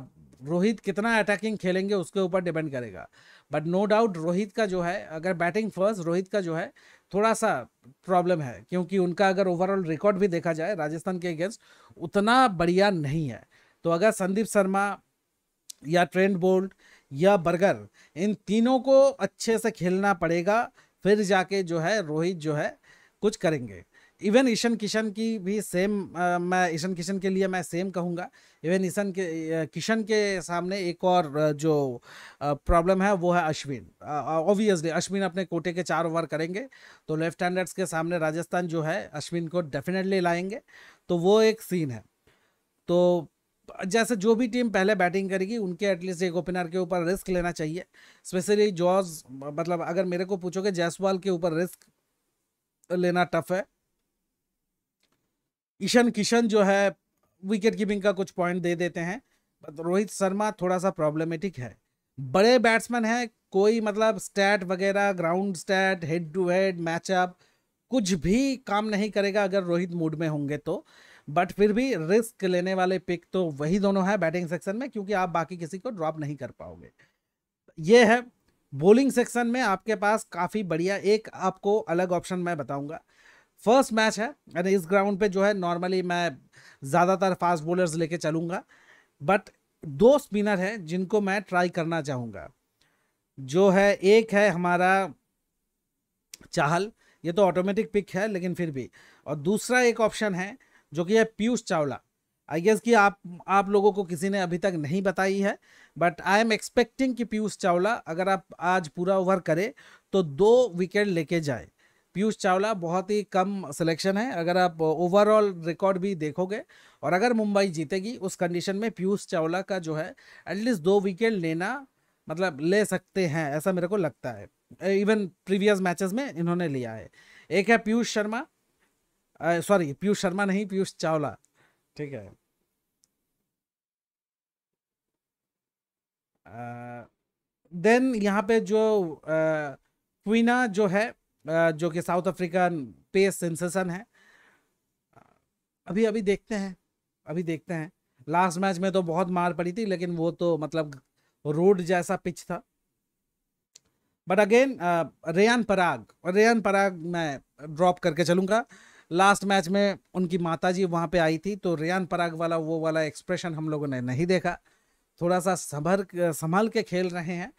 रोहित कितना अटैकिंग खेलेंगे उसके ऊपर डिपेंड करेगा बट नो डाउट रोहित का जो है अगर बैटिंग फर्स्ट रोहित का जो है थोड़ा सा प्रॉब्लम है क्योंकि उनका अगर ओवरऑल रिकॉर्ड भी देखा जाए राजस्थान के अगेंस्ट उतना बढ़िया नहीं है तो अगर संदीप शर्मा या ट्रेंड बोल्ट या बर्गर इन तीनों को अच्छे से खेलना पड़ेगा फिर जाके जो है रोहित जो है कुछ करेंगे इवन ईशन किशन की भी सेम मैं ईशन किशन के लिए मैं सेम कहूँगा इवन ईशन के किशन के सामने एक और जो प्रॉब्लम है वो है अश्विन ऑब्वियसली अश्विन अपने कोटे के चार ओवर करेंगे तो लेफ्ट हैंडर्स के सामने राजस्थान जो है अश्विन को डेफिनेटली लाएंगे तो वो एक सीन है तो जैसे जो भी टीम पहले बैटिंग करेगी उनके एटलीस्ट एक ओपनर के ऊपर रिस्क लेना चाहिए स्पेशली जॉर्ज मतलब अगर मेरे को पूछोगे जायसवाल के ऊपर रिस्क लेना टफ है ईशन किशन जो है विकेट कीपिंग का कुछ पॉइंट दे देते हैं रोहित शर्मा थोड़ा सा प्रॉब्लमेटिक है बड़े बैट्समैन हैं कोई मतलब स्टैट वगैरह ground stat head to head matchup कुछ भी काम नहीं करेगा अगर रोहित मूड में होंगे तो बट फिर भी रिस्क लेने वाले पिक तो वही दोनों हैं बैटिंग सेक्शन में क्योंकि आप बाकी किसी को ड्रॉप नहीं कर पाओगे ये है बॉलिंग सेक्शन में आपके पास काफ़ी बढ़िया एक आपको अलग ऑप्शन मैं बताऊंगा फर्स्ट मैच है एंड इस ग्राउंड पे जो है नॉर्मली मैं ज़्यादातर फास्ट बॉलर्स लेके चलूँगा बट दो स्पिनर हैं जिनको मैं ट्राई करना चाहूँगा जो है एक है हमारा चाहल ये तो ऑटोमेटिक पिक है लेकिन फिर भी और दूसरा एक ऑप्शन है जो कि है पीयूष चावला आई गेस कि आप आप लोगों को किसी ने अभी तक नहीं बताई है बट आई एम एक्सपेक्टिंग कि पीयूष चावला अगर आप आज पूरा ओवर करें तो दो विकेट लेके जाए पीयूष चावला बहुत ही कम सिलेक्शन है अगर आप ओवरऑल रिकॉर्ड भी देखोगे और अगर मुंबई जीतेगी उस कंडीशन में पीयूष चावला का जो है एटलीस्ट दो विकेट लेना मतलब ले सकते हैं ऐसा मेरे को लगता है इवन प्रीवियस मैचेस में इन्होंने लिया है एक है पीयूष शर्मा सॉरी पीयूष शर्मा नहीं पीयूष चावला ठीक है देन यहाँ पे जो क्वीना जो है जो कि साउथ अफ्रीकन पे सेंसेशन है अभी अभी देखते हैं अभी देखते हैं लास्ट मैच में तो बहुत मार पड़ी थी लेकिन वो तो मतलब रोड जैसा पिच था बट अगेन रेयन पराग और पराग मैं ड्रॉप करके चलूँगा लास्ट मैच में उनकी माताजी वहां पे आई थी तो रेयन पराग वाला वो वाला एक्सप्रेशन हम लोगों ने नहीं देखा थोड़ा सा संभर संभल के खेल रहे हैं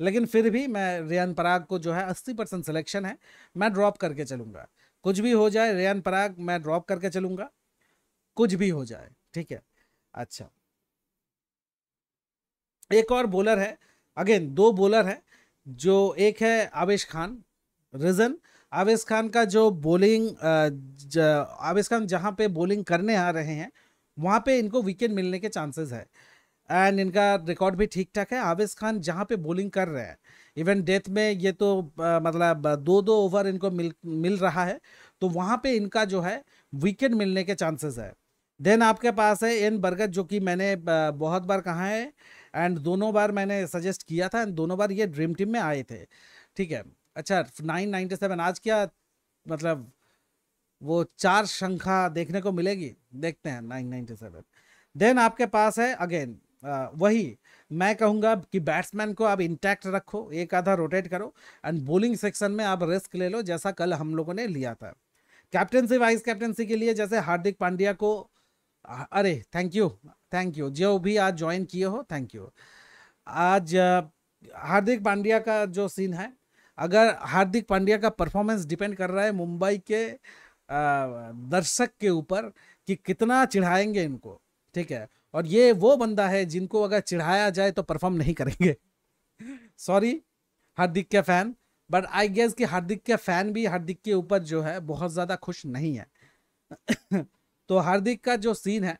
लेकिन फिर भी मैं रियान पराग को जो है अस्सी परसेंट सिलेक्शन है मैं ड्रॉप करके चलूँगा कुछ भी हो जाए रियान पराग मैं ड्रॉप करके चलूँगा कुछ भी हो जाए ठीक है अच्छा एक और बोलर है अगेन दो बोलर है जो एक है आवेश खान रिजन आवेश खान का जो बॉलिंग आवेश खान जहाँ पे बॉलिंग करने आ रहे हैं वहाँ पे इनको विकेट मिलने के चांसेस है एंड इनका रिकॉर्ड भी ठीक ठाक है आवेश खान जहाँ पे बॉलिंग कर रहे हैं इवन डेथ में ये तो आ, मतलब दो दो ओवर इनको मिल मिल रहा है तो वहाँ पे इनका जो है विकेट मिलने के चांसेस है देन आपके पास है एन बरगद जो कि मैंने बहुत बार कहा है एंड दोनों बार मैंने सजेस्ट किया था एंड दोनों बार ये ड्रीम टीम में आए थे ठीक है अच्छा नाइन नाइन्टी सेवन आज क्या मतलब वो चार शंखा देखने को मिलेगी देखते हैं नाइन नाइन्टी सेवन देन आपके पास है अगेन वही मैं कहूँगा कि बैट्समैन को आप इंटैक्ट रखो एक आधा रोटेट करो एंड बोलिंग सेक्शन में आप रिस्क ले लो जैसा कल हम लोगों ने लिया था कैप्टनसी वाइस कैप्टनसी के लिए जैसे हार्दिक पांड्या को अरे थैंक यू थैंक यू जो भी आज ज्वाइन किए हो थैंक यू आज हार्दिक पांड्या का जो सीन है अगर हार्दिक पांड्या का परफॉर्मेंस डिपेंड कर रहा है मुंबई के दर्शक के ऊपर कि कितना चिढ़ाएंगे इनको ठीक है और ये वो बंदा है जिनको अगर चिढ़ाया जाए तो परफॉर्म नहीं करेंगे सॉरी [laughs] हार्दिक के फैन बट आई गेस कि हार्दिक के फैन भी हार्दिक के ऊपर जो है बहुत ज़्यादा खुश नहीं है [laughs] तो हार्दिक का जो सीन है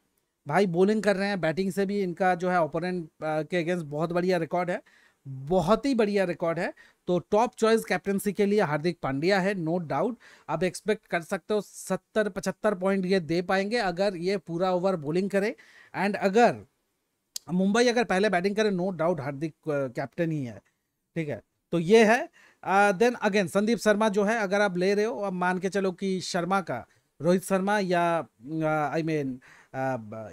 भाई बॉलिंग कर रहे हैं बैटिंग से भी इनका जो है ओपोनेंट के अगेंस्ट बहुत बढ़िया रिकॉर्ड है बहुत ही बढ़िया रिकॉर्ड है तो टॉप चॉइस कैप्टनसी के लिए हार्दिक पांड्या है नो डाउट अब एक्सपेक्ट कर सकते हो सत्तर पचहत्तर पॉइंट ये दे पाएंगे अगर ये पूरा ओवर बॉलिंग करे एंड अगर मुंबई अगर पहले बैटिंग करे नो डाउट हार्दिक कैप्टन ही है ठीक है तो ये है देन अगेन संदीप शर्मा जो है अगर आप ले रहे हो अब मान के चलो कि शर्मा का रोहित शर्मा या आई मीन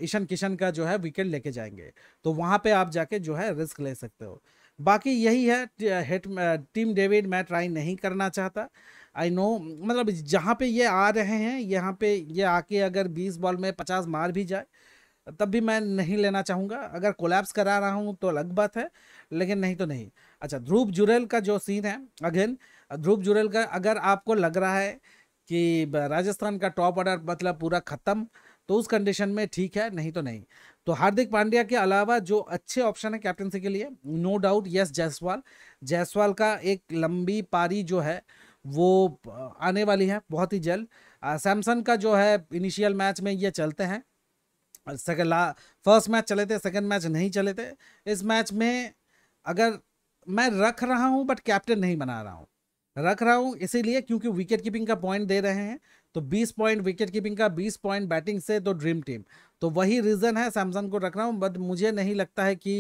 ईशन किशन का जो है विकेट लेके जाएंगे तो वहाँ पे आप जाके जो है रिस्क ले सकते हो बाकी यही है हेट टीम डेविड मैं ट्राई नहीं करना चाहता आई नो मतलब जहाँ पे ये आ रहे हैं यहाँ पे ये आके अगर 20 बॉल में 50 मार भी जाए तब भी मैं नहीं लेना चाहूँगा अगर कोलैप्स करा रहा हूँ तो अलग बात है लेकिन नहीं तो नहीं अच्छा ध्रुव जुरेल का जो सीन है अगेन ध्रुव जुरेल का अगर आपको लग रहा है कि राजस्थान का टॉप ऑर्डर मतलब पूरा ख़त्म तो उस कंडीशन में ठीक है नहीं तो नहीं तो हार्दिक पांड्या के अलावा जो अच्छे ऑप्शन है कैप्टनसी के लिए no doubt yes Jaiswal Jaiswal का एक लंबी पारी जो है वो आने वाली है बहुत ही जल्द सैमसन का जो है इनिशियल मैच में ये चलते हैं सेकेंड ला फर्स्ट मैच चले थे सेकेंड मैच नहीं चले थे इस मैच में अगर मैं रख रहा हूँ बट कैप्टन नहीं बना रहा हूँ रख रहा हूँ इसीलिए क्योंकि विकेट कीपिंग का पॉइंट दे रहे हैं तो 20 पॉइंट विकेट कीपिंग का 20 पॉइंट बैटिंग से तो ड्रीम टीम तो वही रीज़न है सैमसंग को रख रहा हूँ बट मुझे नहीं लगता है कि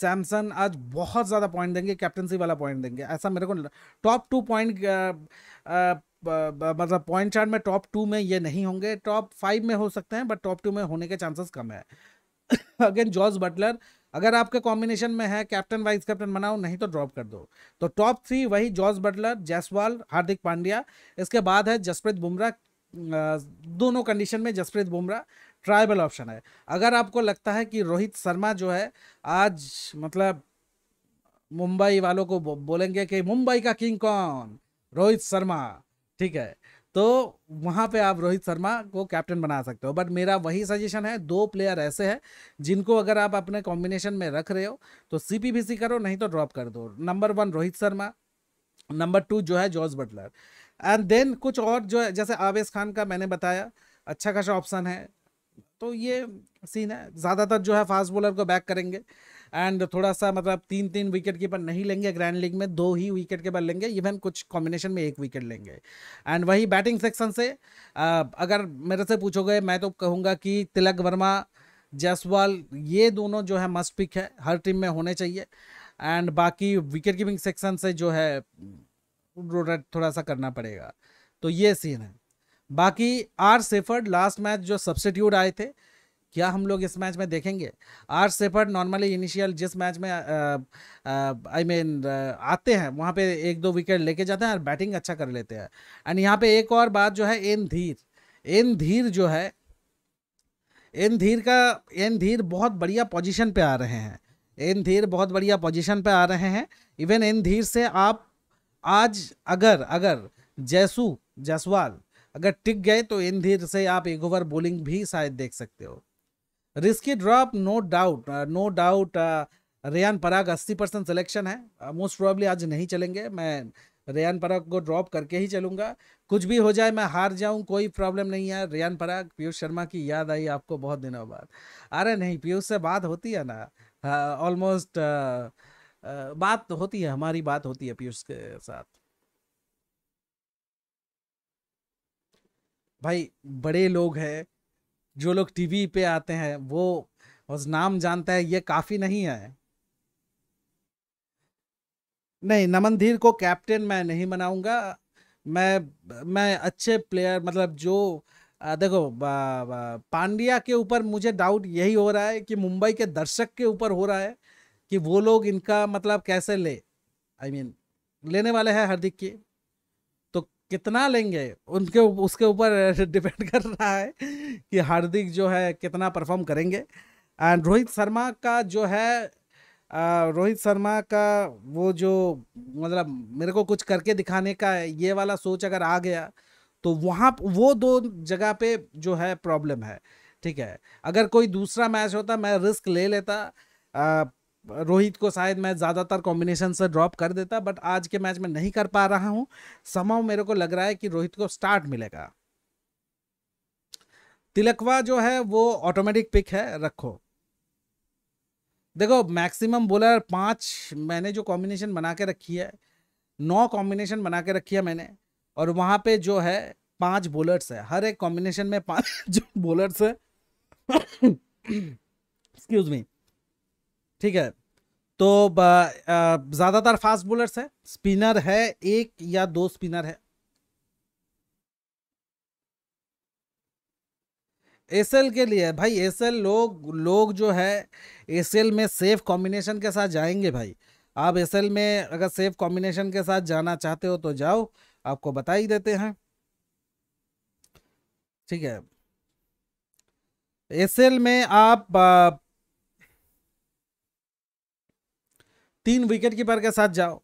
सैमसंग आज बहुत ज़्यादा पॉइंट देंगे कैप्टनसी वाला पॉइंट देंगे ऐसा मेरे को टॉप टू पॉइंट मतलब पॉइंट चार्ट में टॉप टू में ये नहीं होंगे टॉप फाइव में हो सकते हैं बट टॉप टू में होने के चांसेस कम है अगेन जॉर्ज बटलर अगर आपके कॉम्बिनेशन में है कैप्टन वाइस कैप्टन बनाओ नहीं तो ड्रॉप कर दो तो टॉप थ्री वही जॉर्ज बटलर जयसवाल हार्दिक पांड्या इसके बाद है जसप्रीत बुमराह दोनों कंडीशन में जसप्रीत बुमराह ट्राइबल ऑप्शन है अगर आपको लगता है कि रोहित शर्मा जो है आज मतलब मुंबई वालों को बोलेंगे कि मुंबई का किंग कौन रोहित शर्मा ठीक है तो वहाँ पे आप रोहित शर्मा को कैप्टन बना सकते हो बट मेरा वही सजेशन है दो प्लेयर ऐसे हैं जिनको अगर आप अपने कॉम्बिनेशन में रख रहे हो तो सी करो नहीं तो ड्रॉप कर दो number one Rohit Sharma number two जो है जॉर्ज बटलर एंड देन कुछ और जो है जैसे आवेश खान का मैंने बताया अच्छा खासा ऑप्शन है तो ये सीन है ज़्यादातर जो है फास्ट बॉलर को बैक करेंगे एंड थोड़ा सा मतलब तीन तीन विकेट कीपर नहीं लेंगे ग्रैंड लीग में दो ही विकेट कीपर लेंगे इवन कुछ कॉम्बिनेशन में एक विकेट लेंगे एंड वही बैटिंग सेक्शन से अगर मेरे से पूछोगे मैं तो कहूँगा कि तिलक वर्मा जयसवाल ये दोनों जो है मस्ट पिक है हर टीम में होने चाहिए एंड बाकी विकेट कीपिंग सेक्शन से जो है थोड़ा सा करना पड़ेगा तो ये सीन है बाकी आर सेफर्ड लास्ट मैच जो सब्सिट्यूट आए थे क्या हम लोग इस मैच में देखेंगे आर सेफर्ड नॉर्मली इनिशियल जिस मैच में आई मीन I mean, आते हैं वहाँ पे एक दो विकेट लेके जाते हैं और बैटिंग अच्छा कर लेते हैं एंड यहाँ पे एक और बात जो है एन धीर एन धीर जो है एन धीर का एन धीर बहुत बढ़िया पोजिशन पर आ रहे हैं एन धीर बहुत बढ़िया पोजिशन पर आ रहे हैं इवन एन धीर से आप आज अगर अगर जैसू जसवाल अगर टिक गए तो इन धीर से आप एक ओवर बोलिंग भी शायद देख सकते हो risky drop no doubt no doubt Riyan Parag 80 percent selection है मोस्ट uh, प्रॉब्ली आज नहीं चलेंगे मैं रेयान पराग को ड्रॉप करके ही चलूंगा कुछ भी हो जाए मैं हार जाऊं कोई प्रॉब्लम नहीं है रेयान पराग पीयूष शर्मा की याद आई आपको बहुत दिनों बाद अरे नहीं पीयूष से बात होती है ना ऑलमोस्ट uh, uh, बात होती है हमारी बात होती है पीयूष के साथ भाई बड़े लोग हैं जो लोग टीवी पे आते हैं वो उस नाम जानता है ये काफ़ी नहीं है नहीं नमन धीर को कैप्टन मैं नहीं बनाऊंगा मैं मैं अच्छे प्लेयर मतलब जो देखो पांड्या के ऊपर मुझे डाउट यही हो रहा है कि मुंबई के दर्शक के ऊपर हो रहा है कि वो लोग इनका मतलब कैसे ले आई I मीन mean, लेने वाले हैं हार्दिक की कितना लेंगे उनके उसके ऊपर डिपेंड [laughs] कर रहा है कि हार्दिक जो है कितना परफॉर्म करेंगे एंड रोहित शर्मा का जो है रोहित शर्मा का वो जो मतलब मेरे को कुछ करके दिखाने का ये वाला सोच अगर आ गया तो वहाँ वो दो जगह पे जो है प्रॉब्लम है ठीक है अगर कोई दूसरा मैच होता मैं रिस्क ले लेता रोहित को शायद मैं ज़्यादातर कॉम्बिनेशन से ड्रॉप कर देता बट आज के मैच में नहीं कर पा रहा हूँ समाव मेरे को लग रहा है कि रोहित को स्टार्ट मिलेगा तिलकवा जो है वो ऑटोमेटिक पिक है रखो देखो मैक्सिमम बोलर पांच मैंने जो कॉम्बिनेशन बना के रखी है नौ कॉम्बिनेशन बना के रखी है मैंने और वहां पे जो है पांच बोलर्स है हर एक कॉम्बिनेशन में पांच [laughs] जो बोलर्स है एक्सक्यूज मी ठीक है तो ज़्यादातर फास्ट बोलर्स है स्पिनर है एक या दो स्पिनर है एसएल के लिए भाई एसएल लोग लोग जो है एसएल में सेफ कॉम्बिनेशन के साथ जाएंगे भाई आप एसएल में अगर सेफ कॉम्बिनेशन के साथ जाना चाहते हो तो जाओ आपको बता ही देते हैं ठीक है एसएल में आप तीन विकेट कीपर के साथ जाओ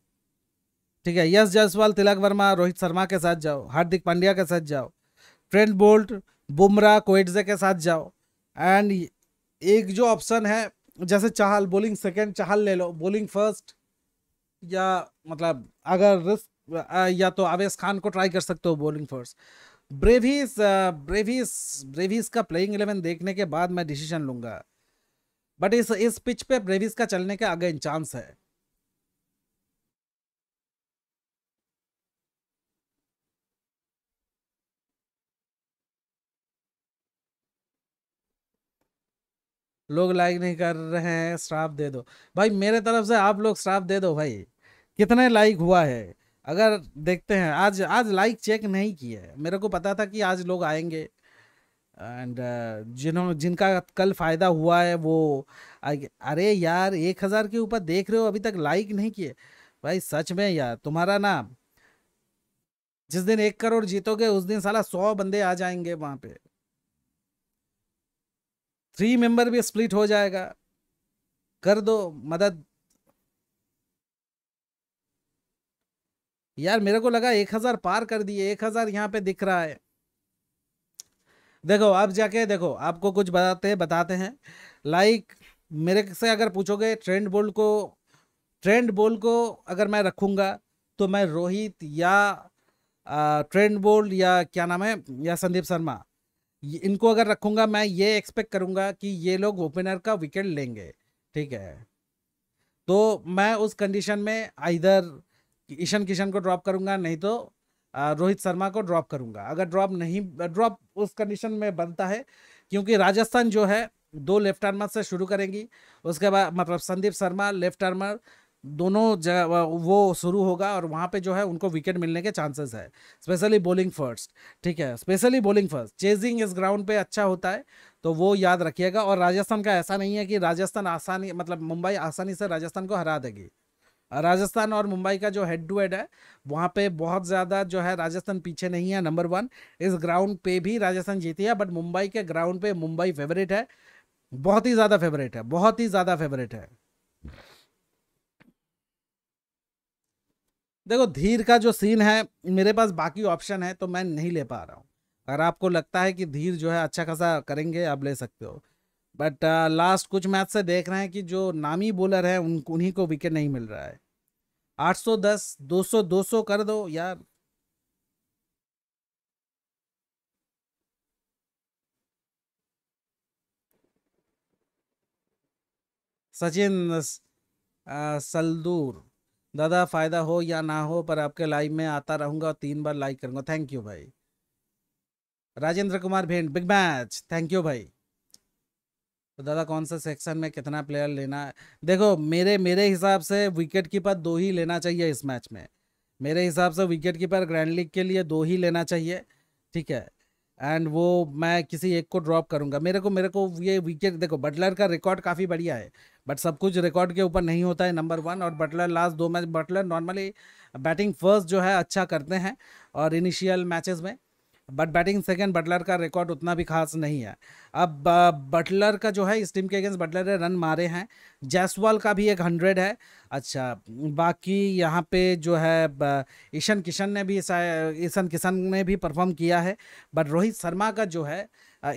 ठीक है यश जायसवाल तिलक वर्मा रोहित शर्मा के साथ जाओ हार्दिक पांड्या के साथ जाओ ट्रेंट बोल्ट बुमराह कोइटजे के साथ जाओ एंड एक जो ऑप्शन है जैसे चाहल बॉलिंग सेकेंड चाहल ले लो बॉलिंग फर्स्ट या मतलब अगर रिस्क या तो आवेश खान को ट्राई कर सकते हो bowling first Brevis Brevis Brevis का प्लेइंग एलेवन देखने के बाद मैं डिसीजन लूंगा बट इस इस पिच पे ब्रेविस का चलने का अगेन चांस है लोग लाइक नहीं कर रहे हैं श्राप दे दो भाई मेरे तरफ से आप लोग श्राप दे दो भाई कितने लाइक हुआ है अगर देखते हैं आज आज लाइक चेक नहीं किए मेरे को पता था कि आज लोग आएंगे एंड uh, जिन्हों जिनका कल फ़ायदा हुआ है वो अरे यार एक हज़ार के ऊपर देख रहे हो अभी तक लाइक नहीं किए भाई सच में यार तुम्हारा ना जिस दिन एक करोड़ जीतोगे उस दिन साला सौ बंदे आ जाएंगे वहाँ पे थ्री मेंबर भी स्प्लिट हो जाएगा कर दो मदद यार मेरे को लगा एक हज़ार पार कर दिए एक हज़ार यहाँ पे दिख रहा है देखो आप जाके देखो आपको कुछ बताते हैं बताते हैं लाइक मेरे से अगर पूछोगे ट्रेंड बोल को ट्रेंड बोल्ड को अगर मैं रखूँगा तो मैं रोहित या आ, ट्रेंड बोल्ड या क्या नाम है या संदीप शर्मा इनको अगर रखूंगा मैं ये एक्सपेक्ट करूंगा कि ये लोग ओपनर का विकेट लेंगे ठीक है तो मैं उस कंडीशन में इधर ईशन किशन को ड्रॉप करूंगा नहीं तो रोहित शर्मा को ड्रॉप करूंगा अगर ड्रॉप नहीं ड्रॉप उस कंडीशन में बनता है क्योंकि राजस्थान जो है दो लेफ्ट आर्मर से शुरू करेंगी उसके बाद मतलब संदीप शर्मा लेफ्ट आर्मर दोनों जगह वो शुरू होगा और वहाँ पे जो है उनको विकेट मिलने के चांसेस है स्पेशली बॉलिंग फर्स्ट ठीक है स्पेशली बॉलिंग फर्स्ट चेजिंग इस ग्राउंड पे अच्छा होता है तो वो याद रखिएगा और राजस्थान का ऐसा नहीं है कि राजस्थान आसानी मतलब मुंबई आसानी से राजस्थान को हरा देगी राजस्थान और मुंबई का जो हेड टू हेड है वहाँ पे बहुत ज़्यादा जो है राजस्थान पीछे नहीं है नंबर वन इस ग्राउंड पे भी राजस्थान जीती है बट मुंबई के ग्राउंड पे मुंबई फेवरेट है बहुत ही ज़्यादा फेवरेट है बहुत ही ज़्यादा फेवरेट है देखो धीर का जो सीन है मेरे पास बाकी ऑप्शन है तो मैं नहीं ले पा रहा हूँ अगर आपको लगता है कि धीर जो है अच्छा खासा करेंगे आप ले सकते हो बट लास्ट uh, कुछ मैच से देख रहे हैं कि जो नामी बॉलर है उन उन्हीं को विकेट नहीं मिल रहा है 810 200 200 कर दो यार सचिन सल्दूर दादा फ़ायदा हो या ना हो पर आपके लाइव में आता रहूँगा और तीन बार लाइक करूँगा थैंक यू भाई राजेंद्र कुमार भेंट बिग मैच थैंक यू भाई तो दादा कौन सा सेक्शन में कितना प्लेयर लेना है देखो मेरे मेरे हिसाब से विकेट कीपर दो ही लेना चाहिए इस मैच में मेरे हिसाब से विकेट कीपर ग्रैंड लीग के लिए दो ही लेना चाहिए ठीक है एंड वो मैं किसी एक को ड्रॉप करूंगा मेरे को मेरे को ये विकेट देखो बटलर का रिकॉर्ड काफ़ी बढ़िया है बट सब कुछ रिकॉर्ड के ऊपर नहीं होता है नंबर वन और बटलर लास्ट दो match Buttler normally batting first जो है अच्छा करते हैं और इनिशियल मैचेस में बट बैटिंग सेकेंड बटलर का रिकॉर्ड उतना भी खास नहीं है अब बटलर का जो है इस टीम के अगेंस्ट बटलर ने रन मारे हैं जैसवाल का भी एक हंड्रेड है अच्छा बाकी यहाँ पे जो है ईशन किशन ने भी ईशन किशन ने भी परफॉर्म किया है बट रोहित शर्मा का जो है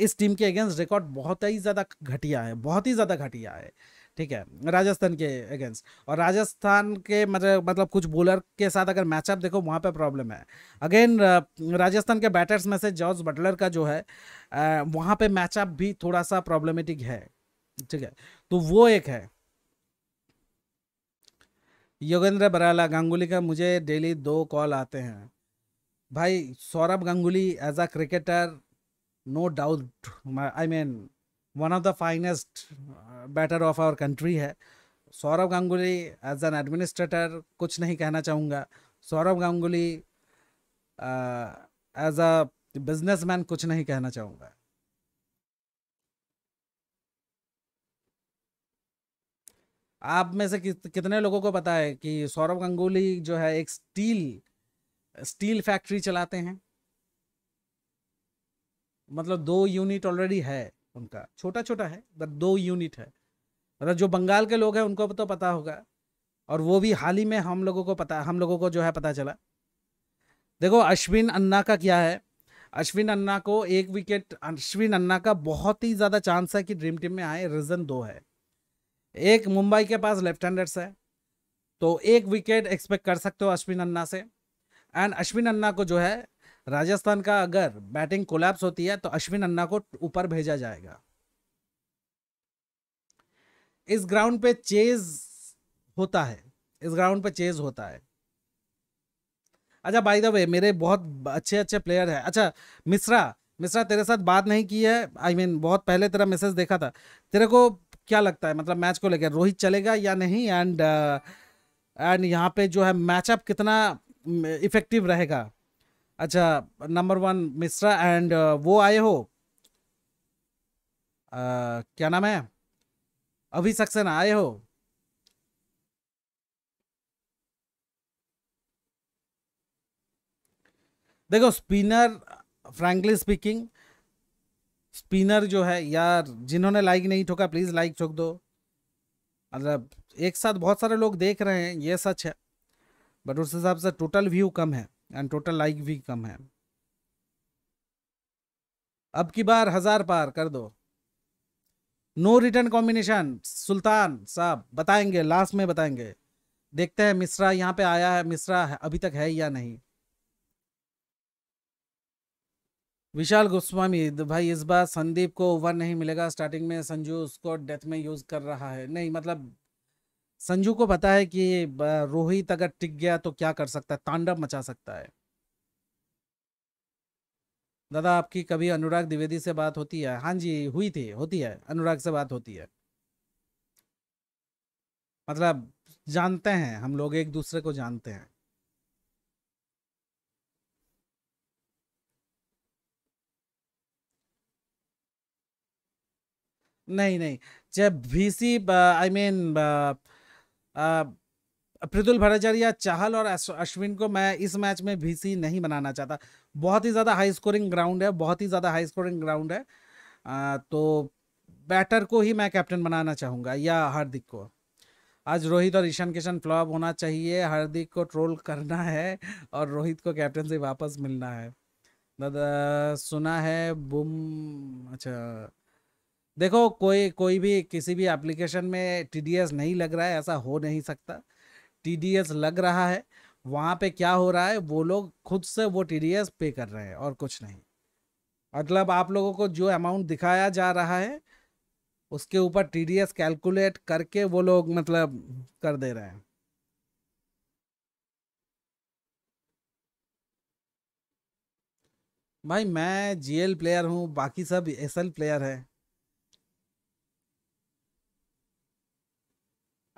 इस टीम के अगेंस्ट रिकॉर्ड बहुत ही ज़्यादा घटिया है बहुत ही ज़्यादा घटिया है ठीक है राजस्थान के अगेंस्ट और राजस्थान के मतलब मतलब कुछ बॉलर के साथ अगर मैचअप देखो वहाँ पे प्रॉब्लम है अगेन राजस्थान के बैटर्स में से जॉर्ज बटलर का जो है वहाँ पे मैचअप भी थोड़ा सा प्रॉब्लमेटिक है ठीक है तो वो एक है योगेंद्र बराला गांगुली का मुझे डेली दो कॉल आते हैं भाई Saurabh Ganguly as a cricketer no doubt I mean one of the finest batter of our country है Saurabh Ganguly as an administrator कुछ नहीं कहना चाहूँगा Saurabh Ganguly as a man कुछ नहीं कहना चाहूँगा आप में से कितने लोगों को पता है कि सौरभ गंगुली जो है एक स्टील स्टील फैक्ट्री चलाते हैं मतलब दो यूनिट ऑलरेडी है उनका छोटा छोटा है दो यूनिट है मतलब जो बंगाल के लोग हैं उनको तो पता होगा और वो भी हाल ही में हम लोगों को पता हम लोगों को जो है पता चला देखो अश्विन अन्ना का क्या है अश्विन अन्ना को एक विकेट अश्विन अन्ना का बहुत ही ज़्यादा चांस है कि ड्रीम टीम में आए रीज़न दो है एक मुंबई के पास लेफ्ट हैंडर्स है तो एक विकेट एक्सपेक्ट कर सकते हो अश्विन अन्ना से एंड अश्विन अन्ना को जो है राजस्थान का अगर बैटिंग कोलैप्स होती है तो अश्विन अन्ना को ऊपर भेजा जाएगा इस ग्राउंड पे चेज होता है इस ग्राउंड पे चेज होता है अच्छा बाय द वे मेरे बहुत अच्छे अच्छे प्लेयर है अच्छा मिश्रा मिश्रा तेरे साथ बात नहीं की है आई I मीन mean, बहुत पहले तेरा मैसेज देखा था तेरे को क्या लगता है मतलब मैच को लेकर रोहित चलेगा या नहीं एंड एंड uh, यहाँ पे जो है मैचअप कितना इफेक्टिव mm, रहेगा अच्छा number one Mishra and uh, वो आए हो आ, uh, क्या नाम है अभी सक्सेना आए हो देखो स्पिनर फ्रैंकली स्पीकिंग स्पिनर जो है यार जिन्होंने लाइक नहीं ठोका प्लीज़ लाइक ठोक दो मतलब एक साथ बहुत सारे लोग देख रहे हैं ये सच है बट उस हिसाब से टोटल व्यू कम है एंड टोटल लाइक भी कम है अब की बार हजार पार कर दो नो रिटर्न कॉम्बिनेशन सुल्तान साहब बताएंगे लास्ट में बताएंगे देखते हैं मिश्रा यहाँ पे आया है मिश्रा अभी तक है या नहीं विशाल गोस्वामी भाई इस बार संदीप को ओवर नहीं मिलेगा स्टार्टिंग में संजू उसको डेथ में यूज कर रहा है नहीं मतलब संजू को पता है कि रोहित अगर टिक गया तो क्या कर सकता है तांडव मचा सकता है दादा आपकी कभी अनुराग द्विवेदी से बात होती है हाँ जी हुई थी होती है अनुराग से बात होती है मतलब जानते हैं हम लोग एक दूसरे को जानते हैं नहीं नहीं जब VC I mean Prithul Bhattacharya Chahal और अश्विन को मैं इस मैच में भी नहीं बनाना चाहता बहुत ही ज़्यादा हाई स्कोरिंग ग्राउंड है बहुत ही ज़्यादा हाई स्कोरिंग ग्राउंड है आ, तो बैटर को ही मैं कैप्टन बनाना चाहूँगा या हार्दिक को आज रोहित और ईशान किशन फ्लॉप होना चाहिए हार्दिक को ट्रोल करना है और रोहित को कैप्टन से वापस मिलना है दादा सुना है बुम अच्छा देखो कोई कोई भी किसी भी एप्लीकेशन में टी नहीं लग रहा है ऐसा हो नहीं सकता टी लग रहा है वहाँ पे क्या हो रहा है वो लोग खुद से वो टी पे कर रहे हैं और कुछ नहीं मतलब आप लोगों को जो अमाउंट दिखाया जा रहा है उसके ऊपर टी कैलकुलेट करके वो लोग मतलब कर दे रहे हैं भाई मैं जीएल प्लेयर हूँ बाकी सब एसएल प्लेयर है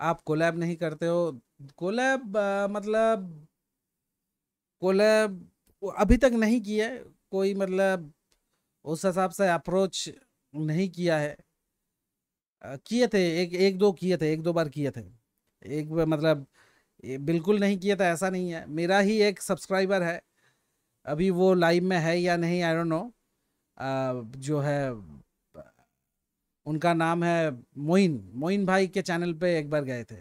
आप कोलैब नहीं करते हो कोलैब मतलब कोलैब अभी तक नहीं किया है कोई मतलब उस हिसाब से अप्रोच नहीं किया है किए थे एक एक दो किए थे एक दो बार किए थे एक मतलब बिल्कुल नहीं किया था ऐसा नहीं है मेरा ही एक सब्सक्राइबर है अभी वो लाइव में है या नहीं आई डोंट नो जो है उनका नाम है मोइन मोइन भाई के चैनल पे एक बार गए थे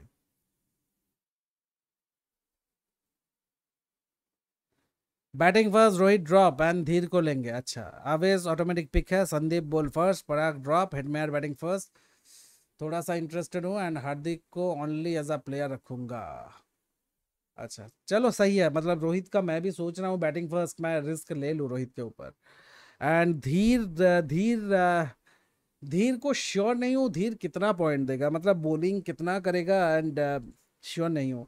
batting first Rohit drop and Dhir को लेंगे अच्छा आवेज ऑटोमेटिक पिक है Sandeep Boult first Parag drop Hetmyer batting first थोड़ा सा इंटरेस्टेड हूँ एंड हार्दिक को ओनली एज अ प्लेयर रखूंगा अच्छा चलो सही है मतलब रोहित का मैं भी सोच रहा हूँ बैटिंग फर्स्ट मैं रिस्क ले लूँ रोहित के ऊपर एंड धीर धीर धीर को श्योर नहीं हूँ धीर कितना पॉइंट देगा मतलब बॉलिंग कितना करेगा एंड uh, श्योर नहीं हूँ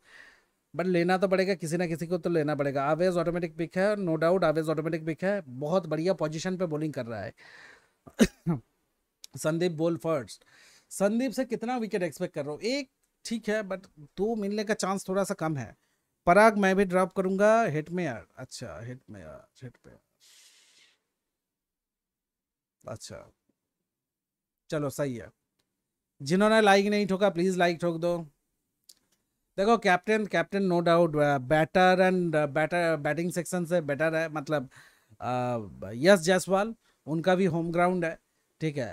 बट लेना तो पड़ेगा किसी ना किसी को तो लेना पड़ेगा आवेज ऑटोमेटिक पिक है no doubt Avesh automatic pick है बहुत बढ़िया पोजिशन पे बॉलिंग कर रहा है [coughs] संदीप बोल फर्स्ट संदीप से कितना विकेट एक्सपेक्ट कर रहा हूँ एक ठीक है बट दो मिलने का चांस थोड़ा सा कम है पराग मैं भी ड्रॉप करूंगा हिट में यार अच्छा हिट में यार हिट पे अच्छा चलो सही है जिन्होंने लाइक नहीं ठोका प्लीज़ लाइक ठोक दो देखो captain captain no doubt batter and batter batting section से बेटर है मतलब यस uh, जायसवाल उनका भी होम ग्राउंड है ठीक है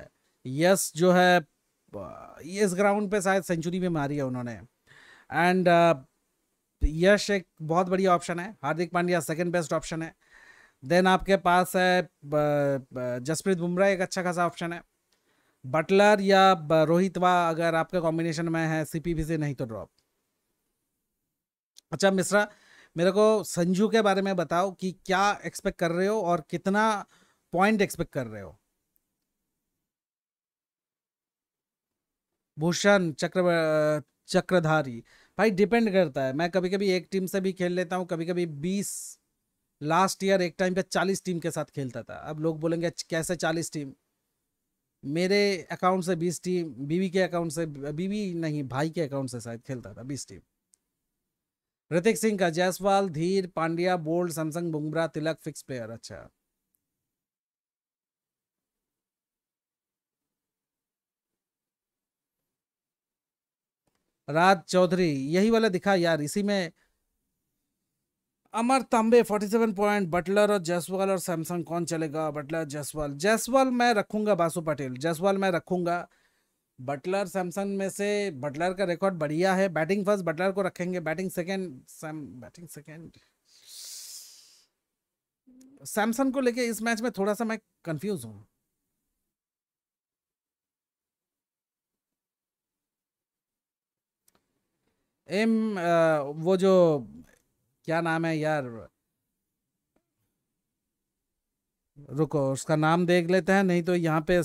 यस जो है uh, इस ग्राउंड पे शायद सेंचुरी भी मारी है उन्होंने एंड uh, यश एक बहुत बढ़िया ऑप्शन है Hardik Pandya second best option है देन आपके पास है जसप्रीत बुमराह एक अच्छा खासा ऑप्शन है बटलर या रोहितवा अगर आपके कॉम्बिनेशन में है सीपीबी से नहीं तो ड्रॉप अच्छा मिश्रा मेरे को संजू के बारे में बताओ कि क्या एक्सपेक्ट कर रहे हो और कितना पॉइंट एक्सपेक्ट कर रहे हो भूषण चक्र चक्रधारी भाई डिपेंड करता है मैं कभी कभी एक टीम से भी खेल लेता हूँ कभी कभी बीस लास्ट ईयर एक टाइम पे चालीस टीम के साथ खेलता था अब लोग बोलेंगे अच्छा, कैसे चालीस टीम मेरे अकाउंट से बीस टीम बीवी के अकाउंट से बीवी नहीं भाई के अकाउंट से शायद खेलता था बीस टीम ऋतिक सिंह का Jaiswal Dhir Pandya Boult Samson Bumrah Tilak fix player अच्छा राज चौधरी यही वाला दिखा यार इसी में अमर तंबे 47 पॉइंट बटलर और जसवाल और सैमसंग कौन चलेगा बटलर जसवाल जसवाल मैं रखूंगा बासु पटेल जसवाल मैं रखूंगा बटलर सैमसंग में से बटलर का रिकॉर्ड बढ़िया है बैटिंग फर्स्ट बटलर को रखेंगे batting second Sam batting second Samson को लेके इस मैच में थोड़ा सा मैं कंफ्यूज हूँ एम आ, वो जो क्या नाम है यार रुको उसका नाम देख लेते हैं नहीं तो यहाँ पे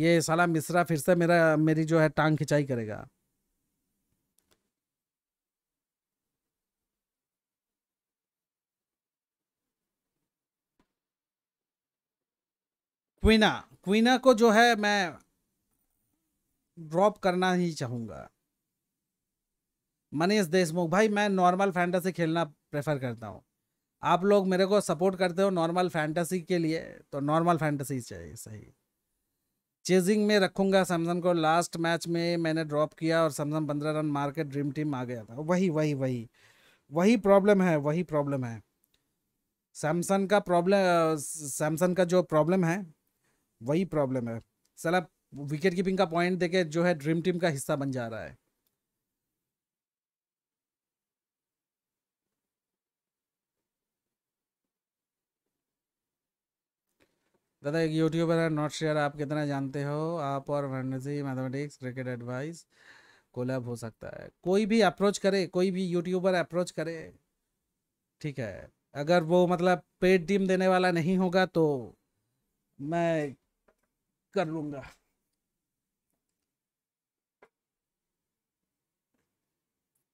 ये साला मिश्रा फिर से मेरा मेरी जो है टांग खिंचाई करेगा क्वीना क्वीना को जो है मैं ड्रॉप करना ही चाहूंगा मनीष देशमुख भाई मैं नॉर्मल फैंटेसी खेलना प्रेफर करता हूँ आप लोग मेरे को सपोर्ट करते हो नॉर्मल फैंटेसी के लिए तो नॉर्मल फैंटेसी चाहिए सही चेजिंग में रखूंगा सैमसन को लास्ट मैच में मैंने ड्रॉप किया और सैमसन पंद्रह रन मार के ड्रीम टीम आ गया था वही वही वही वही प्रॉब्लम है वही प्रॉब्लम है सैमसंग का प्रॉब्लम सैमसंग का जो प्रॉब्लम है वही प्रॉब्लम है सला विकेट कीपिंग का पॉइंट देखे जो है ड्रीम टीम का हिस्सा बन जा रहा है दादा एक यूट्यूबर है नॉट शेयर आप कितना जानते हो आप और fantasy mathematics cricket advice collab हो सकता है कोई भी अप्रोच करे कोई भी यूट्यूबर अप्रोच करे ठीक है अगर वो मतलब पेड टीम देने वाला नहीं होगा तो मैं कर लूँगा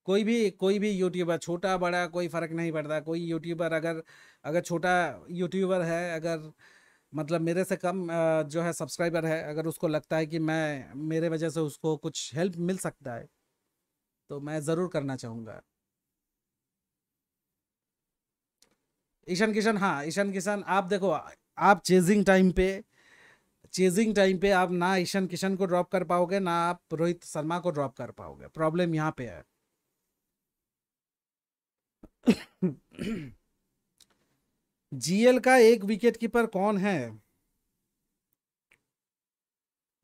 कोई भी कोई भी यूट्यूबर छोटा बड़ा कोई फ़र्क नहीं पड़ता कोई यूट्यूबर अगर अगर छोटा यूट्यूबर है अगर मतलब मेरे से कम जो है सब्सक्राइबर है अगर उसको लगता है कि मैं मेरे वजह से उसको कुछ हेल्प मिल सकता है तो मैं ज़रूर करना चाहूँगा ईशान किशन हाँ ईशान किशन आप देखो आप चेजिंग टाइम पे चेजिंग टाइम पे आप ना ईशान किशन को ड्रॉप कर पाओगे ना आप रोहित शर्मा को ड्रॉप कर पाओगे प्रॉब्लम यहाँ पे है जीएल का एक विकेट कीपर कौन है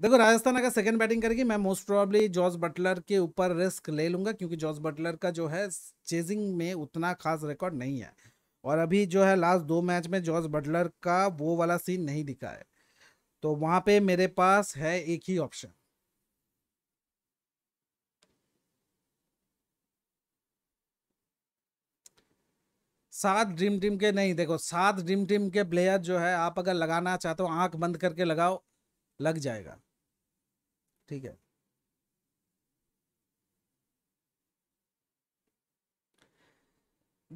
देखो राजस्थान अगर सेकंड बैटिंग करेगी मैं मोस्ट प्रोबेबली जॉर्ज बटलर के ऊपर रिस्क ले लूंगा क्योंकि जॉर्ज बटलर का जो है चेजिंग में उतना खास रिकॉर्ड नहीं है और अभी जो है लास्ट दो मैच में जॉर्ज बटलर का वो वाला सीन नहीं दिखा है तो वहां पे मेरे पास है एक ही ऑप्शन सात ड्रीम टीम के नहीं देखो सात ड्रीम टीम के प्लेयर जो है आप अगर लगाना चाहते हो आंख बंद करके लगाओ लग जाएगा ठीक है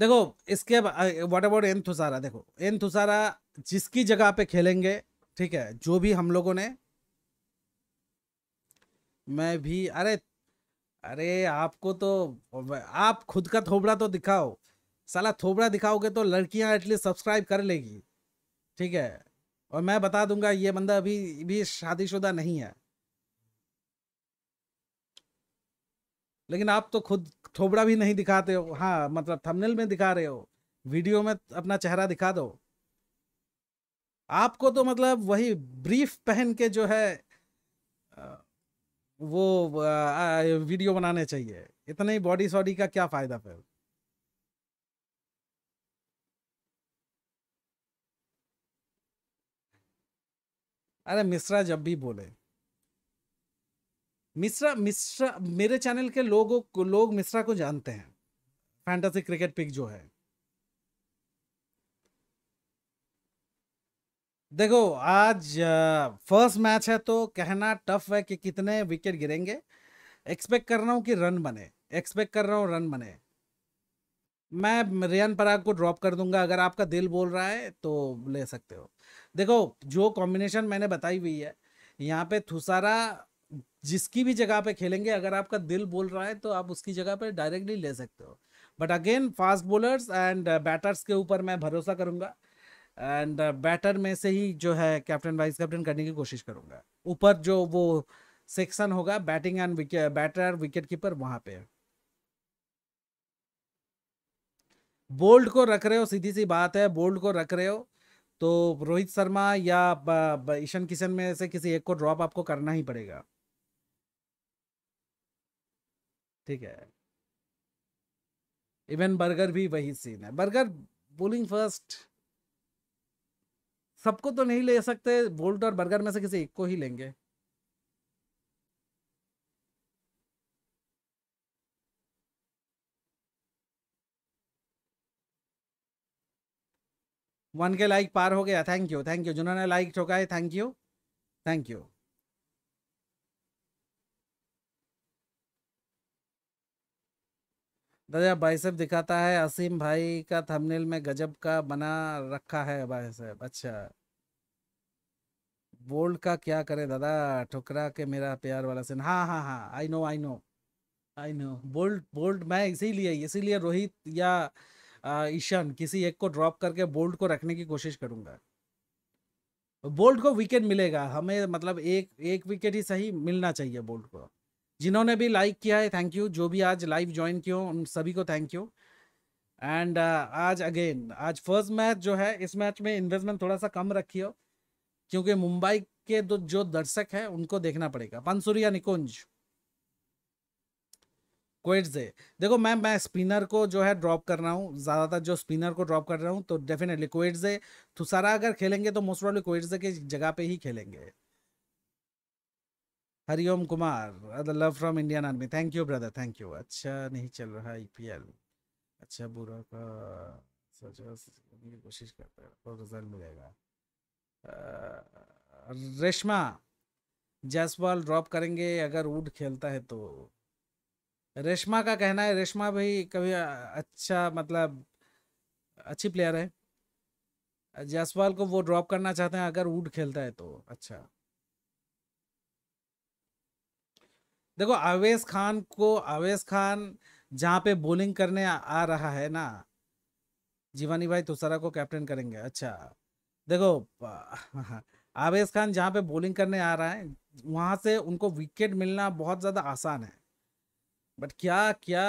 देखो इसके वॉट अबाउट एन थुसारा देखो एन थुसारा जिसकी जगह पे खेलेंगे ठीक है जो भी हम लोगों ने मैं भी अरे अरे आपको तो आप खुद का थोबड़ा तो दिखाओ साला थोबड़ा दिखाओगे तो लड़कियां एटलीस्ट सब्सक्राइब कर लेगी ठीक है और मैं बता दूंगा ये बंदा अभी भी शादीशुदा नहीं है लेकिन आप तो खुद थोबड़ा भी नहीं दिखाते हो हाँ मतलब थंबनेल में दिखा रहे हो वीडियो में अपना चेहरा दिखा दो आपको तो मतलब वही ब्रीफ पहन के जो है वो वीडियो बनाने चाहिए इतने ही बॉडी सॉडी का क्या फ़ायदा फिर अरे मिश्रा जब भी बोले मिश्रा मिश्रा मेरे चैनल के लोगों को लोग मिश्रा को जानते हैं फैंटेसी क्रिकेट पिक जो है देखो आज फर्स्ट मैच है तो कहना टफ है कि कितने विकेट गिरेंगे एक्सपेक्ट कर रहा हूं कि रन बने एक्सपेक्ट कर रहा हूँ रन बने मैं रियान पराग को ड्रॉप कर दूंगा अगर आपका दिल बोल रहा है तो ले सकते हो देखो जो कॉम्बिनेशन मैंने बताई हुई है यहाँ पे थुसारा जिसकी भी जगह पे खेलेंगे अगर आपका दिल बोल रहा है तो आप उसकी जगह पे डायरेक्टली ले सकते हो but again fast bowlers and batters के ऊपर मैं भरोसा करूंगा एंड बैटर में से ही जो है कैप्टन वाइस कैप्टन करने की कोशिश करूंगा ऊपर जो वो सेक्शन होगा बैटिंग एंड विके, बैटर विकेट कीपर वहां पे बोल्ड को रख रहे हो सीधी सी बात है बोल्ड को रख रहे हो तो रोहित शर्मा या ईशन किशन में से किसी एक को ड्रॉप आपको करना ही पड़ेगा ठीक है इवन बर्गर भी वही सीन है बर्गर बोलिंग फर्स्ट सबको तो नहीं ले सकते बोल्ट और बर्गर में से किसी एक को ही लेंगे वन के लाइक पार हो गया थैंक यू थैंक यू जिन्होंने लाइक ठोका है थैंक यू थैंक यू दादा साहब दिखाता है असीम भाई का थंबनेल में गजब का बना रखा है भाई साहब अच्छा बोल्ड का क्या करें दादा ठुकरा के मेरा प्यार वाला सीन हाँ हाँ हाँ I know I know I know bold bold मैं इसीलिए इसीलिए रोहित या ईशान किसी एक को ड्रॉप करके बोल्ट को रखने की कोशिश करूंगा बोल्ट को विकेट मिलेगा हमें मतलब एक एक विकेट ही सही मिलना चाहिए बोल्ट को जिन्होंने भी लाइक किया है थैंक यू जो भी आज लाइव ज्वाइन किए उन सभी को थैंक यू एंड uh, आज अगेन आज फर्स्ट मैच जो है इस मैच में इन्वेस्टमेंट थोड़ा सा कम रखी हो क्योंकि मुंबई के जो दर्शक है उनको देखना पड़ेगा पानसुरिया निकुंज कोइट्जे देखो मैम मैं स्पिनर को जो है ड्रॉप कर रहा हूँ ज़्यादातर जो स्पिनर को ड्रॉप कर रहा हूँ तो डेफिनेटली कोइट्जे थुसारा अगर खेलेंगे तो मोस्ट प्रॉब्लम कोइट्जे की जगह पे ही खेलेंगे Hariom Kumar love from Indian army thank you brother thank you अच्छा नहीं चल रहा आई पी एल अच्छा बुरा का कोशिश करते तो रिजल्ट मिलेगा रेशमा जैसवाल ड्रॉप करेंगे अगर उड खेलता है तो रेशमा का कहना है रेशमा भाई कभी अच्छा मतलब अच्छी प्लेयर है जसवाल को वो ड्रॉप करना चाहते हैं अगर वुड खेलता है तो अच्छा देखो आवेश खान को आवेश खान जहाँ पे बॉलिंग करने आ, आ रहा है ना जीवानी भाई तुसारा को कैप्टन करेंगे अच्छा देखो आवेश खान जहाँ पे बॉलिंग करने आ रहा है वहाँ से उनको विकेट मिलना बहुत ज़्यादा आसान है बट क्या क्या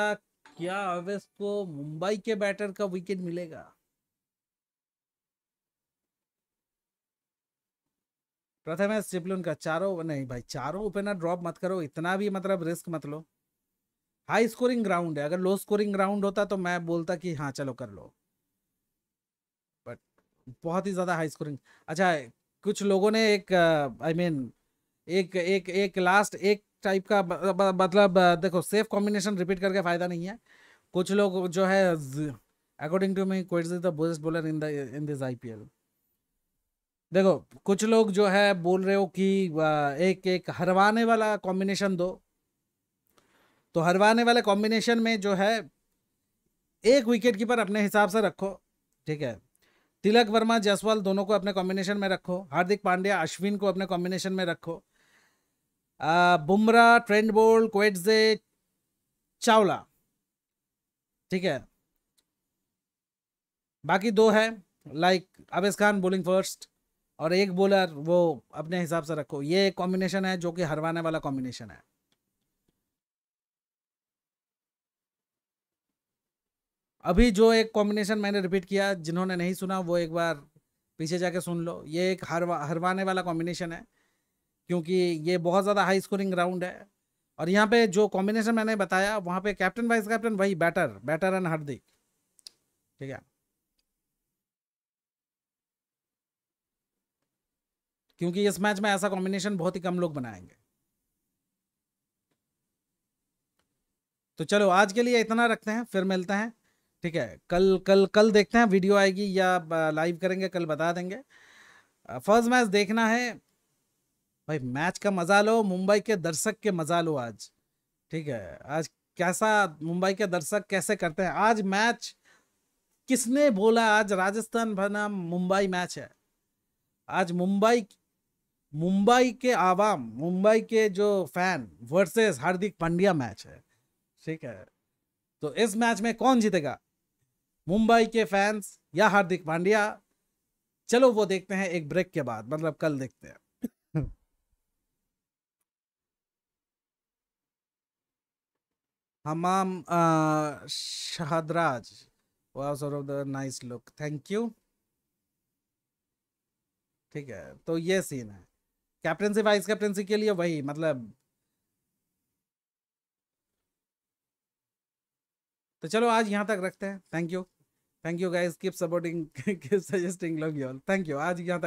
क्या अवेस को मुंबई के बैटर का विकेट मिलेगा प्रथम है सिप्लून का चारों नहीं भाई चारों ओपनर ड्रॉप मत करो इतना भी मतलब रिस्क मत लो हाई स्कोरिंग ग्राउंड है अगर लो स्कोरिंग ग्राउंड होता तो मैं बोलता कि हाँ चलो कर लो बट बहुत ही ज़्यादा हाई स्कोरिंग अच्छा कुछ लोगों ने एक आई I मीन mean, एक एक एक लास्ट एक टाइप का मतलब देखो सेफ कॉम्बिनेशन रिपीट करके फ़ायदा नहीं है कुछ लोग जो है according to me quit is the best bowler in the in this IPL देखो कुछ लोग जो है बोल रहे हो कि एक एक हरवाने वाला कॉम्बिनेशन दो तो हरवाने वाले कॉम्बिनेशन में जो है एक विकेट कीपर अपने हिसाब से रखो ठीक है तिलक वर्मा जसवाल दोनों को अपने कॉम्बिनेशन में रखो हार्दिक पांड्या अश्विन को अपने कॉम्बिनेशन में रखो बुमरा ट्रेंड बोल क्वेटजे चावला ठीक है बाकी दो है like Avesh Khan bowling first और एक बोलर वो अपने हिसाब से रखो ये कॉम्बिनेशन है जो कि हरवाने वाला कॉम्बिनेशन है अभी जो एक कॉम्बिनेशन मैंने रिपीट किया जिन्होंने नहीं सुना वो एक बार पीछे जाके सुन लो ये एक हरवा हरवाने वाला कॉम्बिनेशन है क्योंकि ये बहुत ज़्यादा हाई स्कोरिंग ग्राउंड है और यहाँ पे जो कॉम्बिनेशन मैंने बताया वहाँ पे कैप्टन वाइस कैप्टन वही बैटर बैटर एंड हार्दिक ठीक है क्योंकि इस मैच में ऐसा कॉम्बिनेशन बहुत ही कम लोग बनाएंगे तो चलो आज के लिए इतना रखते हैं फिर मिलते हैं ठीक है कल कल कल देखते हैं वीडियो आएगी या लाइव करेंगे कल बता देंगे फर्स्ट मैच देखना है भाई मैच का मजा लो मुंबई के दर्शक के मजा लो आज ठीक है आज कैसा मुंबई के दर्शक कैसे करते हैं आज मैच किसने बोला आज राजस्थान बना मुंबई मैच है आज मुंबई मुंबई के आवाम मुंबई के जो fan versus Hardik Pandya match है ठीक है तो इस मैच में कौन जीतेगा मुंबई के फैंस या हार्दिक पांड्या चलो वो देखते हैं एक ब्रेक के बाद मतलब कल देखते हैं Hamam uh, Shahadraj. Wow, sort of the nice look. Thank you. ठीक है तो ये सीन है कैप्टनसी वाइस कैप्टनसी के लिए वही मतलब तो चलो आज यहाँ तक रखते हैं thank you thank you guys keep supporting keep suggesting love you all thank you आज यहाँ तक